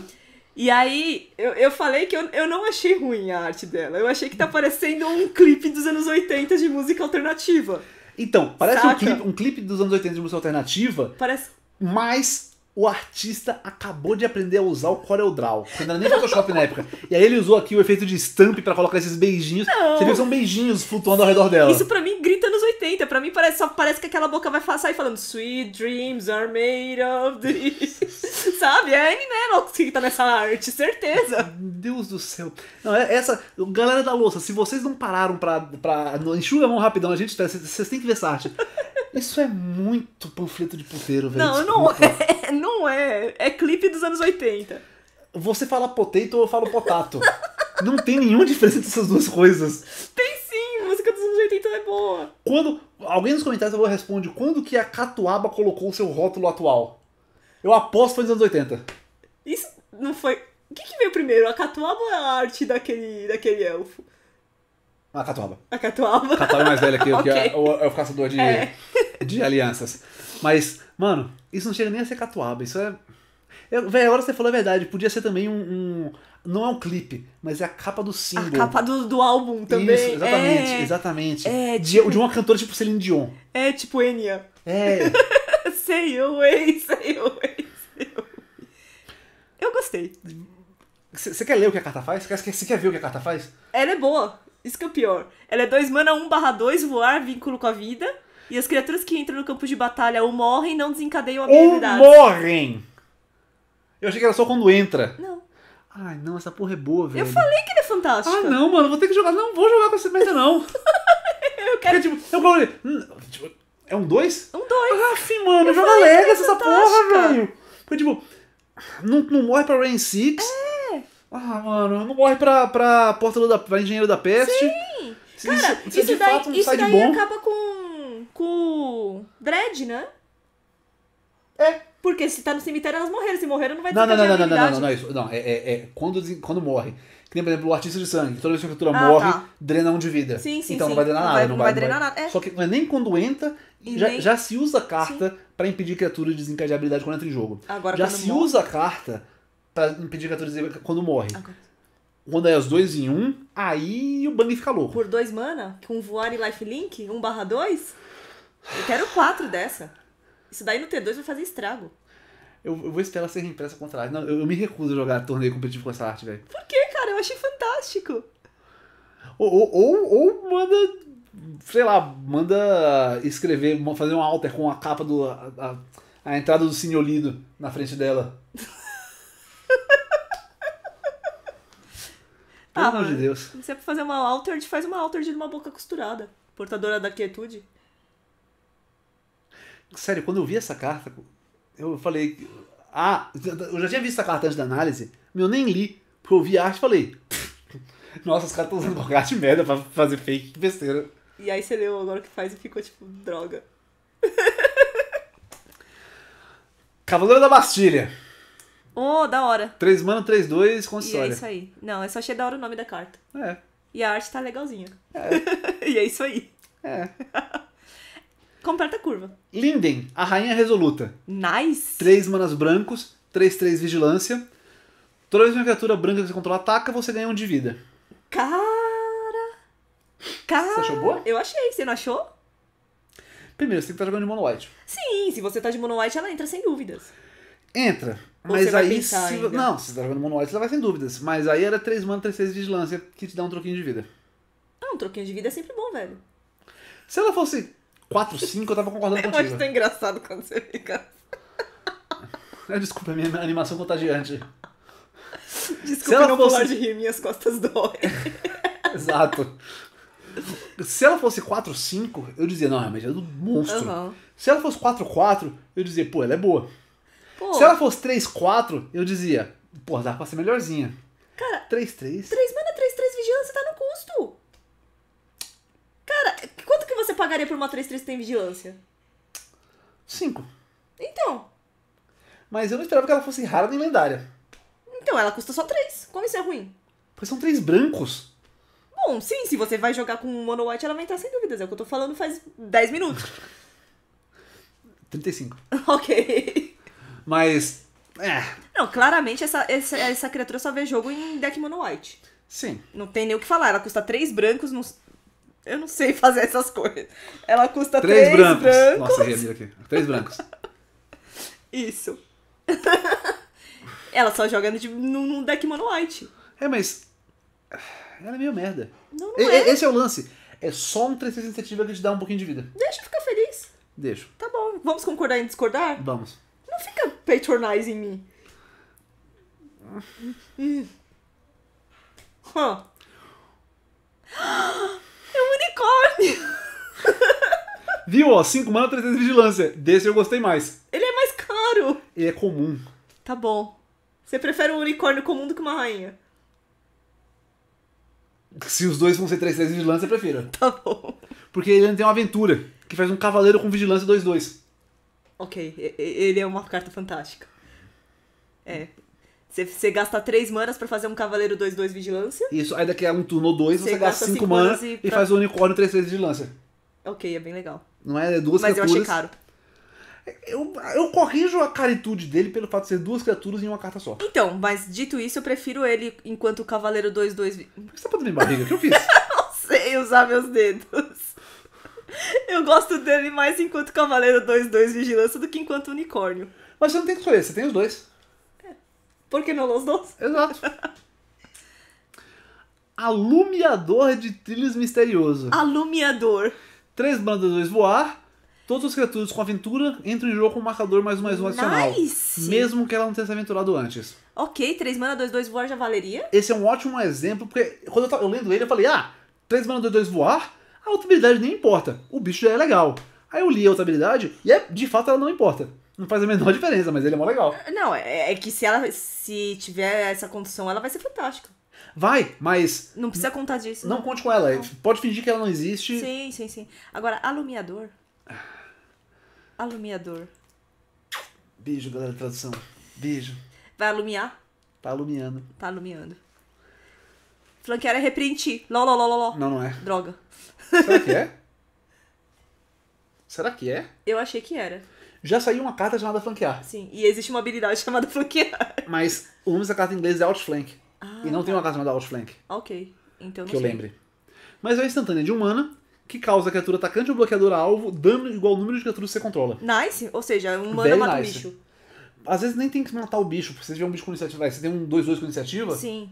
E aí, eu, eu falei que eu, eu não achei ruim a arte dela. Eu achei que tá parecendo um clipe dos anos 80 de música alternativa. Então, parece um clipe, um clipe dos anos 80 de música alternativa. Parece. Mas o artista acabou de aprender a usar o Draw, porque não era nem Photoshop na época. E aí ele usou aqui o efeito de stamp para colocar esses beijinhos. Não. Você viu são beijinhos flutuando ao redor dela. Isso para mim grita nos 80, para mim parece só parece que aquela boca vai sair falando sweet dreams are made of this. <laughs> Sabe? É Annie né, Lennox que tá nessa arte, certeza. Deus do céu. Não, é, essa galera da louça, se vocês não pararam para para enxuga a mão rapidão, a gente vocês têm que ver essa arte. Isso é muito panfleto de puteiro, velho. Não, não <laughs> é não é. É clipe dos anos 80. Você fala potato ou eu falo potato. <laughs> não tem nenhuma diferença entre essas duas coisas. Tem sim, música dos anos 80 é boa. Quando. Alguém nos comentários eu responde quando que a Catuaba colocou o seu rótulo atual. Eu aposto que foi nos anos 80. Isso não foi. O que, que veio primeiro? A Catuaba ou a arte daquele, daquele elfo? a ah, Catuaba. A Catuaba. Catuaba é mais velha que eu, <laughs> okay. que é, o, é o caçador de, é. de alianças. Mas, mano, isso não chega nem a ser Catuaba, isso é. Eu, véio, agora você falou a verdade, podia ser também um, um, Não é um clipe, mas é a capa do single. A capa do, do álbum também. Isso, exatamente, é, exatamente. É, tipo, de, de, uma cantora tipo Celine Dion. É, tipo Enya. É. sei eu, sei eu, sei eu. Eu gostei. Você quer ler o que a carta faz? Você quer, quer ver o que a carta faz? Ela é boa. Isso que é o pior. Ela é 2 mana 1 barra 2, voar, vínculo com a vida. E as criaturas que entram no campo de batalha ou morrem não desencadeiam a habilidade. Ou morrem! Eu achei que era só quando entra. Não. Ai, não, essa porra é boa, velho. Eu falei que ele é fantástico. Ah, não, mano, vou ter que jogar. Não vou jogar com essa merda, não. <laughs> eu quero. Porque, tipo, eu hum, tipo, é um 2? Um 2. Ah, mano, eu joga Legacy é essa porra, velho. Porque tipo, não, não morre pra Rain 6. É. Ah, mano, não morre pra, pra, porta da, pra engenheiro da peste. Sim! Cara, isso, isso, isso daí, fato, isso daí acaba com. com. Dread, né? É. Porque se tá no cemitério, elas morreram. Se morreram, não vai ter não, não, não, não, não, não, não, não, isso, não. É, é, é quando, quando morre. Que nem, por exemplo, o artista de sangue. Toda vez que a criatura ah, tá. morre, tá. drena um de vida. Sim, sim, então sim. não vai drenar nada. Vai, não, vai, vai drenar vai. nada. É. Só que não é nem quando entra, já, nem... já se usa a carta para impedir a criatura de desencadear habilidade quando entra em jogo. Agora, já se morre. usa a carta para impedir que a Zebra quando morre. Okay. Quando é os dois em um, aí o Bang fica louco. Por dois mana? Com voar e lifelink? Um barra dois? Eu quero quatro dessa. Isso daí no T2 vai fazer estrago. Eu, eu vou esperar ser impressa contra a arte. Não, eu, eu, me recuso a jogar torneio competitivo com essa arte, velho. Por que, cara? Eu achei fantástico. Ou, ou, ou, ou manda. Sei lá, manda escrever, fazer um alter com a capa do. a, a, a entrada do Senholido na frente dela. <laughs> Pelo ah, amor de Deus. Se é pra fazer uma altered, faz uma altered de uma boca costurada. Portadora da quietude. Sério, quando eu vi essa carta, eu falei. Ah, eu já tinha visto essa carta antes da análise, mas eu nem li. Porque eu vi a arte e falei. <laughs> Nossa, os caras estão usando uma de merda pra fazer fake, que besteira. E aí você leu agora o que faz e ficou tipo, droga. Cavaleiro da Bastilha. Oh, da hora. 3 mana, 3, 2 com história. E é isso aí. Não, eu é só achei da hora o nome da carta. É. E a arte tá legalzinha. É. <laughs> e é isso aí. É. <laughs> Completa a curva. Linden, a rainha resoluta. Nice. 3 manas brancos, 3, 3 vigilância. Toda vez que uma criatura branca que você controla ataca, você ganha um de vida. Cara! Cara! Você achou boa? Eu achei. Você não achou? Primeiro, você tem que estar tá jogando de mono white. Sim, se você tá de mono white, ela entra sem dúvidas. Entra. Ou mas aí. Se, não, se você tá jogando mono você vai sem dúvidas. Mas aí era 3 mana, 3, 6 vigilância, que te dá um troquinho de vida. Ah, um troquinho de vida é sempre bom, velho. Se ela fosse 4, 5, eu tava concordando contigo. <laughs> Eu acho tão engraçado quando você fica. <laughs> Desculpa, minha animação contagiante. Desculpa se ela não fosse... pular de rir, minhas costas doem. <laughs> Exato. Se ela fosse 4, 5, eu dizia, não, realmente ela é do monstro. Uhum. Se ela fosse 4, 4, eu dizia, pô, ela é boa. Pô. Se ela fosse 3, 4, eu dizia, pô, dá pra ser melhorzinha. Cara. 3, 3. 3, mano, 3, 3 vigilância tá no custo. Cara, quanto que você pagaria por uma 3, 3 que tem vigilância? 5. Então. Mas eu não esperava que ela fosse rara nem lendária. Então, ela custa só 3. Como isso é ruim? Porque são três brancos. Bom, sim, se você vai jogar com um Mono White, ela vai entrar sem dúvidas. É o que eu tô falando faz 10 minutos. 35. <laughs> ok. Mas. É. Não, claramente essa, essa, essa criatura só vê jogo em deck mono white. Sim. Não tem nem o que falar. Ela custa três brancos. Não... Eu não sei <laughs> fazer essas coisas. Ela custa três, três brancos. brancos. Nossa, errei aqui. Três brancos. <laughs> Isso. <laughs> ela só joga no num deck mono white. É, mas. Ela é meio merda. Não, não e, é. Esse é o lance. É só um 360 que te dá um pouquinho de vida. Deixa eu ficar feliz. Deixa. Tá bom. Vamos concordar em discordar? Vamos patronizing me. Huh. É um unicórnio! Viu, ó? 5 mana, 300 vigilância. Desse eu gostei mais. Ele é mais caro! Ele é comum. Tá bom. Você prefere um unicórnio comum do que uma rainha? Se os dois vão ser 3, 3 vigilância, eu prefiro. Tá bom. Porque ele tem uma aventura que faz um cavaleiro com vigilância 2-2 ok, ele é uma carta fantástica. É. Você gasta 3 manas pra fazer um Cavaleiro 2-2 Vigilância. Isso, aí daqui a um turno ou 2 você, gasta 5 manas e, pra... e, faz o Unicórnio 3-3 Vigilância. Ok, é bem legal. Não é? é duas Mas criaturas. Mas eu achei caro. Eu, eu corrijo a caritude dele pelo fato de ser duas criaturas em uma carta só. Então, mas dito isso, eu prefiro ele enquanto Cavaleiro 2-2. Por que você tá batendo minha barriga? O que eu fiz? <laughs> não sei usar meus dedos. <laughs> Eu gosto dele mais enquanto Cavaleiro 2-2 Vigilância do que enquanto Unicórnio. Mas você não tem que escolher, você tem os dois. É. Por que não os dois? Exato. <laughs> Alumiador de trilhos misterioso. Alumiador. Três bandas, dois voar. Todas as criaturas com aventura entram em jogo com um marcador mais um mais um adicional. Nice. Mesmo que ela não tenha se aventurado antes. Ok, 3 mana, 2, 2 voar já valeria? Esse é um ótimo exemplo, porque quando eu, tava, eu lendo ele, eu falei, ah, 3 mana, 2, 2 voar a outra habilidade nem importa. O bicho já é legal. Aí eu li a outra habilidade e é, de fato ela não importa. Não faz a menor <laughs> diferença, mas ele é mó legal. Não, é, é que se ela se tiver essa condição, ela vai ser fantástica. Vai, mas. Não precisa contar disso. Não, né? conte com ela. Não. Pode fingir que ela não existe. Sim, sim, sim. Agora, alumiador. Alumiador. Beijo, galera, tradução. Beijo. Vai alumiar? Tá alumiando. Tá alumiando. Flanquear é repreender. Lololololol. Não, não é. Droga. Será que é? <laughs> Será que é? Eu achei que era. Já saiu uma carta chamada flanquear. Sim, e existe uma habilidade <laughs> chamada flanquear. Mas o nome da carta em inglês é outflank. Ah, e não tá. tem uma tá. carta chamada outflank. Ok, então não Que sei. eu lembre. Mas é instantânea de humana, que causa a criatura atacante ou bloqueadora alvo dano igual ao número de criaturas que você controla. Nice, ou seja, um mana mata nice. um bicho. Às vezes nem tem que matar o bicho, porque você tiver um bicho com iniciativa. Você tem um 2-2 com iniciativa? Sim.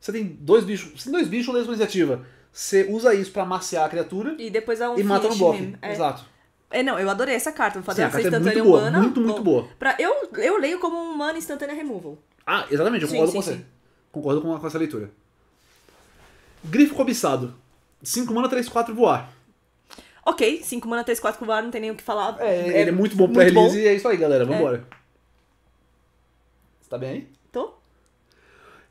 Você tem dois bichos. Você tem dois bichos, lesma iniciativa. Você usa isso pra maciar a criatura. E depois é um e mata no bloco. É. Exato. É, não, eu adorei essa carta. Vou Fazer essa instantânea é muito humana. Boa, muito, muito boa. Pra, eu, eu leio como um humano instantânea removal. Ah, exatamente, eu concordo sim, com você. Sim. Concordo com, com, essa leitura. Grifo cobiçado. 5 mana, 3, 4 voar. Ok, 5 mana, 3, 4 voar, não tem nem o que falar. É, é ele é muito bom pra release e é isso aí, galera. É. Vambora. É. Você tá bem aí?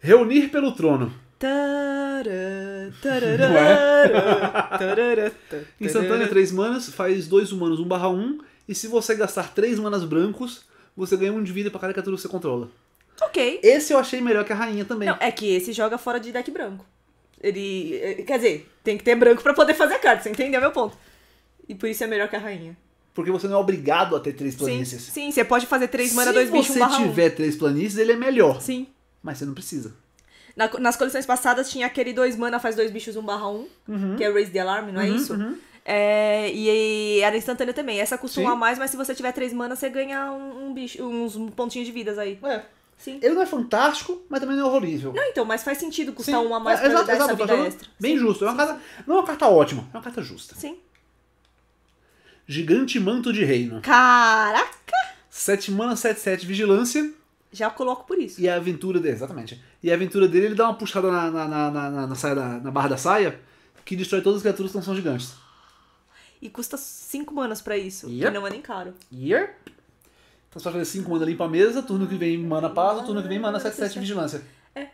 Reunir pelo trono. Tará, tarará, é? tarará, Instantânea, 3 manas, faz 2 humanos 1 barra 1. E se você gastar 3 manas brancos, você ganha 1 um de vida pra cada criatura que você controla. Ok. Esse eu achei melhor que a rainha também. Não, é que esse joga fora de deck branco. Ele. Eh, quer dizer, tem que ter branco para poder fazer a carta, você entendeu meu ponto. E por isso é melhor que a rainha. Porque você não é obrigado a ter três planícies. Sim, sim você pode fazer três mana, dois bichos, um Se você tiver três planícies, ele é melhor. Sim. Mas você não precisa. Na, nas coleções passadas tinha aquele dois mana faz dois bichos um barra um, uhum. que é Raise the Alarm, não é uhum, isso? Uhum. É, e era instantânea também. Essa custa um a mais, mas se você tiver três mana, você ganha um, bicho, uns pontinhos de vidas aí. É. Sim. Ele não é fantástico, mas também não é horrível. Não, então, mas faz sentido custar Sim. um a mais é, pra exato, vida extra. Bem Sim. justo. É uma carta, não é uma carta ótima, é uma carta justa. Sim. Gigante Manto de Reino. Caraca! sete mana, sete sete Vigilância. Já coloco por isso. E a aventura dele, exatamente. E a aventura dele, ele dá uma puxada na, na, na, na, na saia, da, na barra da saia, que destrói todas as criaturas que não são gigantes. E custa 5 manas pra isso, yep. que não é nem caro. Yep. Então você vai fazer 5 manas limpa a mesa, turno que vem mana paz, turno que vem mana 77 vigilância. É.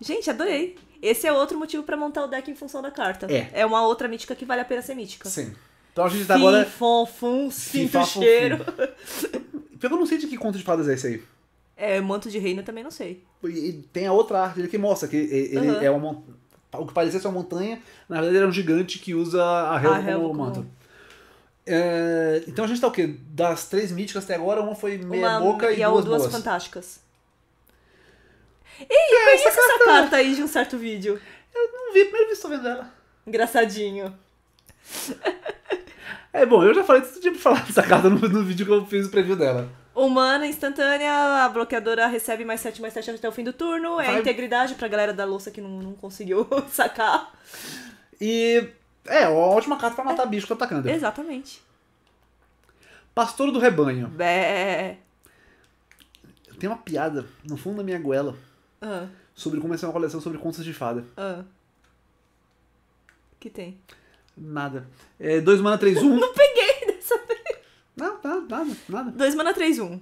Gente, adorei. Esse é outro motivo para montar o deck em função da carta. É. É uma outra mítica que vale a pena ser mítica. Sim. Então a gente tá agora. Fim, fom, fum, sinto cheiro. <laughs> Pelo não sei de que conto de fadas é esse aí. É, Manto de Reina também não sei. E, tem a outra arte que mostra que ele uhum. é uma o que parecia ser uma montanha, na verdade era é um gigante que usa a relva como, manto. É, então a gente tá o quê? Das três míticas até agora, uma foi meia uma, boca e, e duas, duas boas. fantásticas. Ei, é, conheço essa, essa carta aí de um certo vídeo. Eu não vi, primeiro vi estou vendo ela. Engraçadinho. <laughs> É bom, eu já falei tudo para falar dessa carta no, no vídeo que eu fiz o preview dela. Humana, instantânea, a bloqueadora recebe mais 7, mais 7 até o fim do turno. É Vai... a integridade pra galera da louça que não, não conseguiu <laughs> sacar. E é, ótima carta pra matar é. bicho que tá atacando. Exatamente. Pastor do rebanho. Bé. Tem uma piada no fundo da minha goela uh. sobre como essa é uma coleção sobre contos de fada. Uh. Que tem? Nada. É, 2 mana 3, 1. Um. <laughs> não peguei! nada, tá, nada, tá, nada. Dois mana, três, um.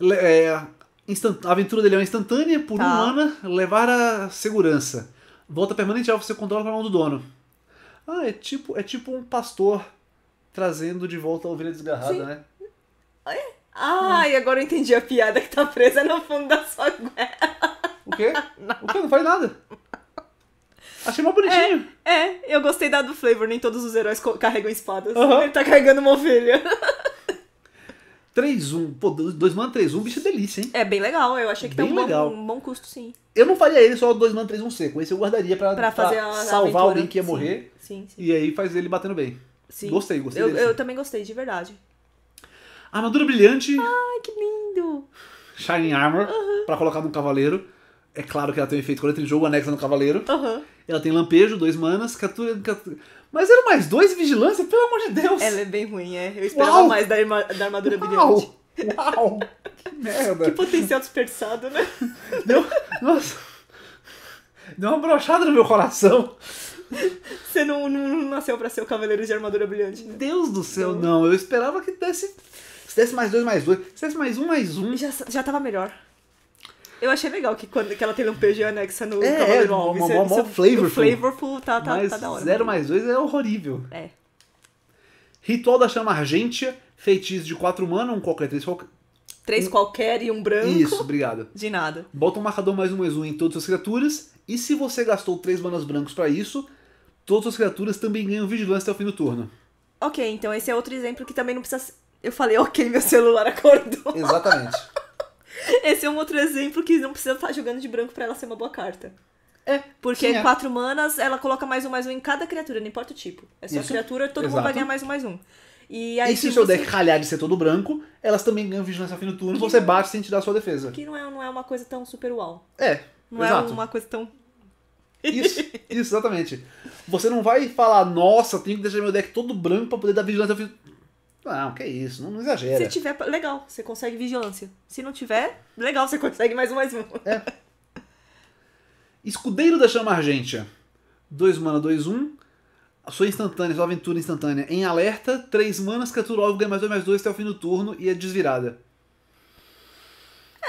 Le é, instant... A aventura dele é uma instantânea, por tá. um mana, levar a segurança. Volta permanente alvo você controla pra mão do dono. Ah, é tipo, é tipo um pastor trazendo de volta a ovelha desgarrada, Sim. né? É? ai Ah, hum. agora eu entendi a piada que tá presa no fundo da sua goela. O quê? Não. O quê? Não faz nada. Achei mal bonitinho. É, é, eu gostei da do flavor, nem todos os heróis carregam espadas. Uhum. Ele tá carregando uma ovelha. <laughs> 3-1. Pô, 2 mana 3-1, bicho é delícia, hein? É bem legal, eu achei que bem tem um bom, um bom custo, sim. Eu não faria ele só 2 mana 3-1 seco, esse eu guardaria pra, pra, pra salvar aventura. alguém que ia morrer. Sim, sim, sim. E aí faz ele batendo bem. Sim. Gostei, gostei. Eu, dele, eu também gostei, de verdade. Armadura brilhante. Ai, que lindo! Shining Armor, uhum. pra colocar no cavaleiro. É claro que ela tem um efeito quando entra em jogo, anexa no cavaleiro. Uhum. Ela tem lampejo, 2 manas, captura. captura mas eram mais dois vigilância, pelo amor de Deus. Ela é bem ruim, é. Eu esperava Uau. mais da, da armadura Uau. brilhante. Uau! Uau! <laughs> Que merda! Que potencial desperdiçado, né? Deu, nossa! Deu uma brochada no meu coração. Você não, não, nasceu para ser o cavaleiro de armadura brilhante. Né? Deus do céu, não. Eu esperava que desse. Se desse mais dois, mais dois. Se desse mais um, mais um. Já, já tava melhor. Eu achei legal que, quando, que ela tem um PG anexa no é, Cavaleiro é, Alves. É, mó flavorful. flavorful tá, tá, Mas tá da hora. Zero mais dois é horrível. É. Ritual da Chama Argentia, feitiço de quatro mana, um qualquer, três. qualquer... Três um... qualquer e um branco. Isso, obrigado. De nada. Bota um marcador mais um mais um em todas as criaturas. E se você gastou três manas brancos para isso, todas as criaturas também ganham vigilância até o fim do turno. Ok, então esse é outro exemplo que também não precisa. Eu falei, ok, meu celular <laughs> acordou. Exatamente. <laughs> Esse é um outro exemplo que não precisa estar jogando de branco para ela ser uma boa carta. É. Porque sim, é. quatro manas, ela coloca mais um, mais um em cada criatura, não importa o tipo. É só Isso. criatura, todo Exato. mundo vai ganhar mais um, mais um. E, aí, e se o seu deck ralhar de ser todo branco, elas também ganham vigilância fim do turno, que... você bate sem te dar a sua defesa. Que não é, não é uma coisa tão super uau. É. Não é Exato. é uma coisa tão isso, <laughs> isso, exatamente. Você não vai falar, nossa, tenho que deixar meu deck todo branco pra poder dar vigilância. Não, que isso, não, não exagera. Se tiver, legal, você consegue vigilância. Se não tiver, legal, você <laughs> consegue mais um, mais um. É. Escudeiro da Chama Argentia. 2 mana, 2, 1. Um. Sua instantânea, sua aventura instantânea em alerta. 3 manas, captura alvo, ganha mais 2, mais 2 até o fim do turno e é desvirada.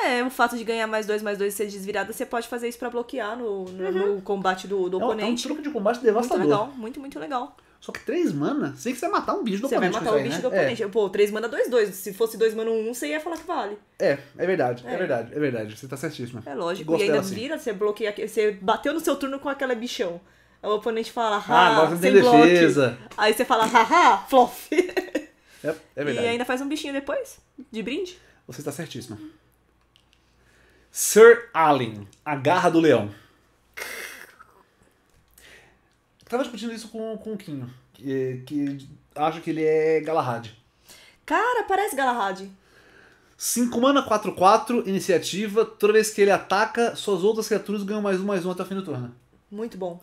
É, o fato de ganhar mais 2, mais 2 e ser desvirada, você pode fazer isso pra bloquear no, no, uhum. no, combate do, do é, oponente. É um truque de combate devastador. Muito legal, muito, muito legal. Só que 3 mana, sei que você vai matar um bicho do você oponente. Você vai matar o bicho né? do oponente. É. Pô, 3 mana 2, 2. Se fosse 2 mana 1, um, você ia falar que vale. É, é verdade, é, é verdade, é verdade. Você tá certíssima. É lógico. Gosto e ainda assim. vira, você bloqueia. Você bateu no seu turno com aquela bichão. Aí o oponente fala, ah, agora você tem defesa. Aí você fala, haha, flof. É, é <laughs> verdade. E ainda faz um bichinho depois, de brinde. Você tá certíssima. Sir Allen, a garra do leão. Tava discutindo isso com, com o Quinho, que, que acha que ele é Galahad. Cara, parece Galahad. 5 mana 4-4, iniciativa. Toda vez que ele ataca, suas outras criaturas ganham mais um, mais um até o fim do turno. Muito bom.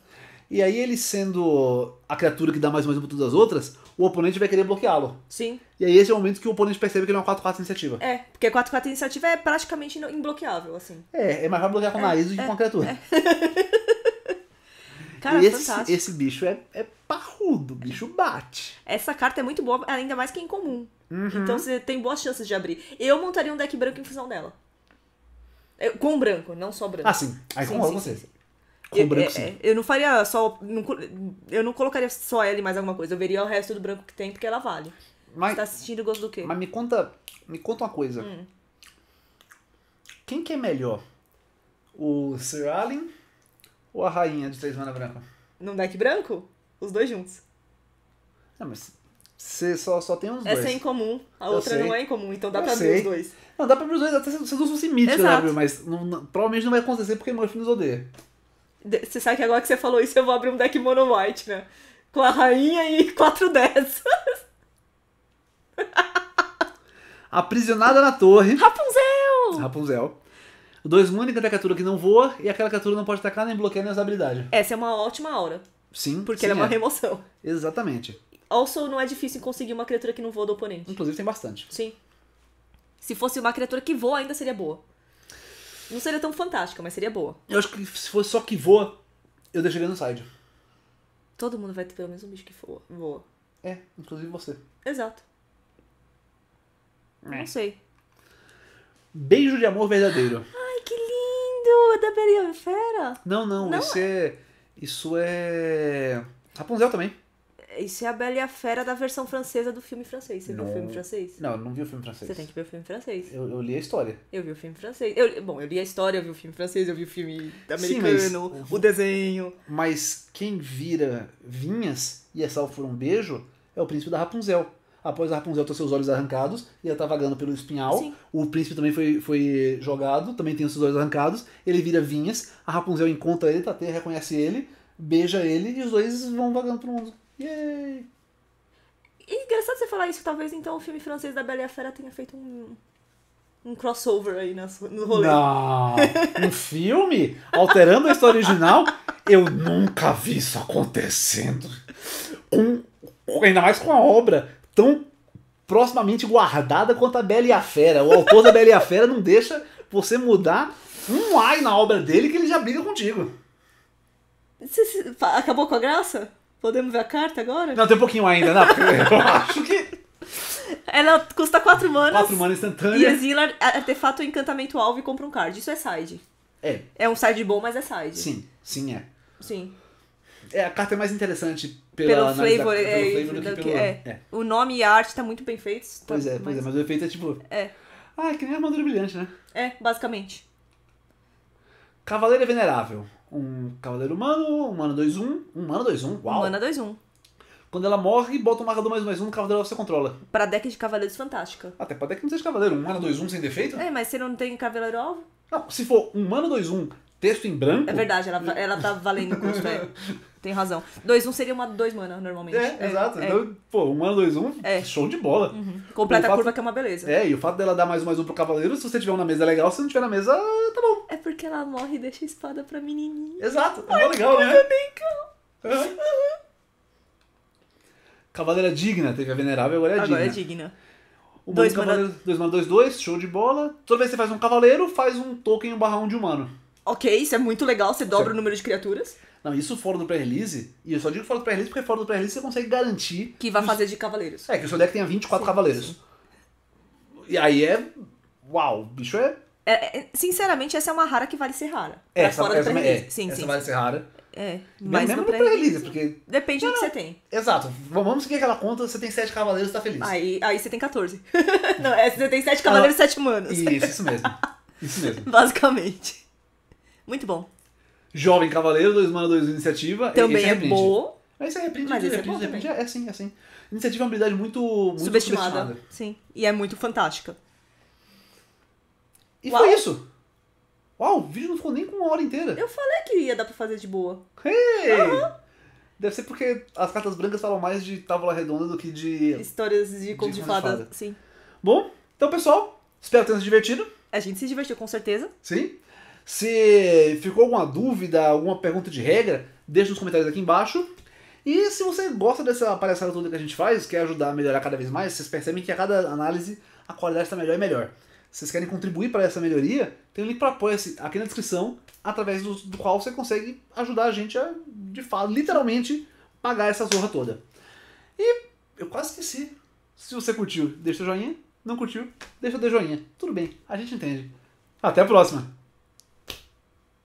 E aí, ele sendo a criatura que dá mais um, mais um pra todas as outras, o oponente vai querer bloqueá-lo. Sim. E aí, esse é o momento que o oponente percebe que ele é uma 4-4 iniciativa. É, porque 4-4 iniciativa é praticamente imbloqueável, assim. É, é mais fácil bloquear com o é, nariz do que é, com a criatura. É. <laughs> Cara, esse, fantástico. esse bicho é, é parrudo, o bicho bate. Essa carta é muito boa, ainda mais que é incomum. Uhum. Então você tem boas chances de abrir. Eu montaria um deck branco em função dela. Eu, com branco, não só branco. Ah, sim. Aí com você. Com eu, branco, é, sim. É, eu não faria só. Não, eu não colocaria só ela e mais alguma coisa. Eu veria o resto do branco que tem, porque ela vale. Mas, você tá assistindo o gosto do quê? Mas me conta. Me conta uma coisa. Hum. Quem que é melhor? O Sir Allen ou a rainha de três mana branco? Num deck branco? Os dois juntos. Não, ah, mas você só, só tem uns Essa é dois. Essa é incomum, a eu outra sei. não é incomum, então dá eu pra sei. abrir os dois. Não, dá pra abrir os dois, até se as duas fossem míticas, né, mas não, não, provavelmente não vai acontecer porque Morph nos odeia. Você sabe que agora que você falou isso, eu vou abrir um deck mono white, né? Com a rainha e <laughs> quatro dessas. <laughs> Aprisionada na torre. Rapunzel! Rapunzel. Dois Moon da criatura que não voa e aquela criatura não pode atacar, nem bloquear, nem usar habilidade. Essa é uma ótima aura. Sim, Porque sim, ela é uma é. remoção. Exatamente. Also, não é difícil conseguir uma criatura que não voa do oponente. Inclusive tem bastante. Sim. Se fosse uma criatura que voa, ainda seria boa. Não seria tão fantástica, mas seria boa. Eu acho que se fosse só que voa, eu deixaria no side. Todo mundo vai ter pelo menos um bicho que voa. voa. É, inclusive você. Exato. É. Não sei. Beijo de amor verdadeiro do da Bela Fera? Não, não, não, isso é? é. Isso é. Rapunzel também. Isso é a Bela e a Fera da versão francesa do filme francês. Você não, viu o filme francês? Não, eu não vi o filme francês. Você tem que ver o filme francês. Eu, eu li a história. Eu vi o filme francês. Eu, bom, eu li a história, eu vi o filme francês, eu vi o filme americano, Sim, mas, o desenho. Mas quem vira Vinhas e é salvo por um beijo é o príncipe da Rapunzel após a Rapunzel ter seus olhos arrancados, e ela tá vagando pelo espinhal. Sim. O príncipe também foi, foi jogado, também tem os seus olhos arrancados. Ele vira vinhas, a Rapunzel encontra ele, Tateia tá reconhece ele, beija ele, e os dois vão vagando pro mundo. Yay! E engraçado você falar isso, talvez então o filme francês da Bela e a Fera tenha feito um, um crossover aí no rolê. Não! Um filme alterando a história original? Eu nunca vi isso acontecendo. Com, ainda mais com a obra tão proximamente guardada quanto a Bela e a Fera. O autor da Bela e a Fera não deixa você mudar um ai na obra dele que ele já briga contigo. Você acabou com a graça? Podemos ver a carta agora? Não, tem um pouquinho ainda, né? Eu <laughs> acho que. Ela custa 4 manas. 4 manas instantâneas. E exila artefato, encantamento, alvo e compra um card. Isso é side. É. É um side bom, mas é side. Sim, sim é. Sim. É, a carta é mais interessante pelo flavor, da, é, pelo flavor do, que, que pelo... É. é. O nome e a arte tá muito bem feitos. Tá pois é, pois mas... é, mas o efeito é tipo. É. Ah, é que nem a armadura brilhante, né? É, basicamente. Cavaleiro Venerável. Um cavaleiro humano, um humano 2-1. Um humano 2-1, uau! Humana 2-1. Quando ela morre, bota um marcador mais mais um no cavaleiro você controla. Pra deck de cavaleiros fantástica. Até pra deck não seja cavaleiro. Um humano 2-1 sem defeito? É, mas você não tem cavaleiro alvo? Não, se for um humano 2-1 Texto em branco? É verdade, ela, ela tá valendo com é, <laughs> Tem razão. 2-1 seria uma 2 mana, normalmente. É, é exato. É. Então, pô, 1 2-1, é. show de bola. Uhum. Completa fato, a curva que é uma beleza. É, e o fato dela dar mais um mais um pro cavaleiro, se você tiver um na mesa é legal, se não tiver na mesa, tá bom. É porque ela morre e deixa a espada pra menininha. Exato, tá legal, né? É Bem uhum. Cavaleira digna, teve a venerável, agora é agora digna. Agora é digna. O dois 2 mana 2-2, show de bola. Toda vez que você faz um cavaleiro, faz um token e um barra 1 um de humano. Ok, isso é muito legal, você dobra certo. É o número de criaturas. Não, isso fora do pré-release, e eu só digo fora do pré-release porque fora do pré-release você consegue garantir. Que vai fazer de cavaleiros. É, que o seu deck tenha 24 sim, cavaleiros. Sim. E aí é. Uau, o bicho é... É, é. Sinceramente, essa é uma rara que vale ser rara. É, é essa, fora essa, do é, é, sim, essa sim. vale ser rara. É, mas mesmo no pré-release, porque. Depende não, do que você tem. Exato. Vamos seguir aquela conta, você tem 7 cavaleiros, tá feliz. Aí, aí você tem 14. <laughs> não, você tem 7 ah, cavaleiros e 7 manos. Isso, isso mesmo. Isso mesmo. <laughs> Basicamente. Muito bom. Jovem Cavaleiro, 2 Mana 2 Iniciativa. Também é bom. Mas é repreende, mas é, repente, é assim, é assim. Iniciativa é uma habilidade muito, muito subestimada. subestimada. Sim, e é muito fantástica. E Uau. foi isso. Uau, o vídeo não ficou nem com uma hora inteira. Eu falei que ia dar pra fazer de boa. Hey! Uhum. Deve ser porque as cartas brancas falam mais de tábua redonda do que de... Histórias de conto de, de fada. fada, sim. Bom, então pessoal, espero que tenham se divertido. A gente se divertiu, com certeza. Sim. Se ficou alguma dúvida, alguma pergunta de regra, deixa nos comentários aqui embaixo. E se você gosta dessa palhaçada toda que a gente faz, quer ajudar a melhorar cada vez mais, vocês percebem que a cada análise a qualidade está melhor e melhor. Se vocês querem contribuir para essa melhoria, tem um link para apoio aqui na descrição, através do, do, qual você consegue ajudar a gente a, de fato, literalmente, pagar essa zorra toda. E eu quase esqueci. Se você curtiu, deixa o joinha. Não curtiu, deixa o de joinha. Tudo bem, a gente entende. Até a próxima!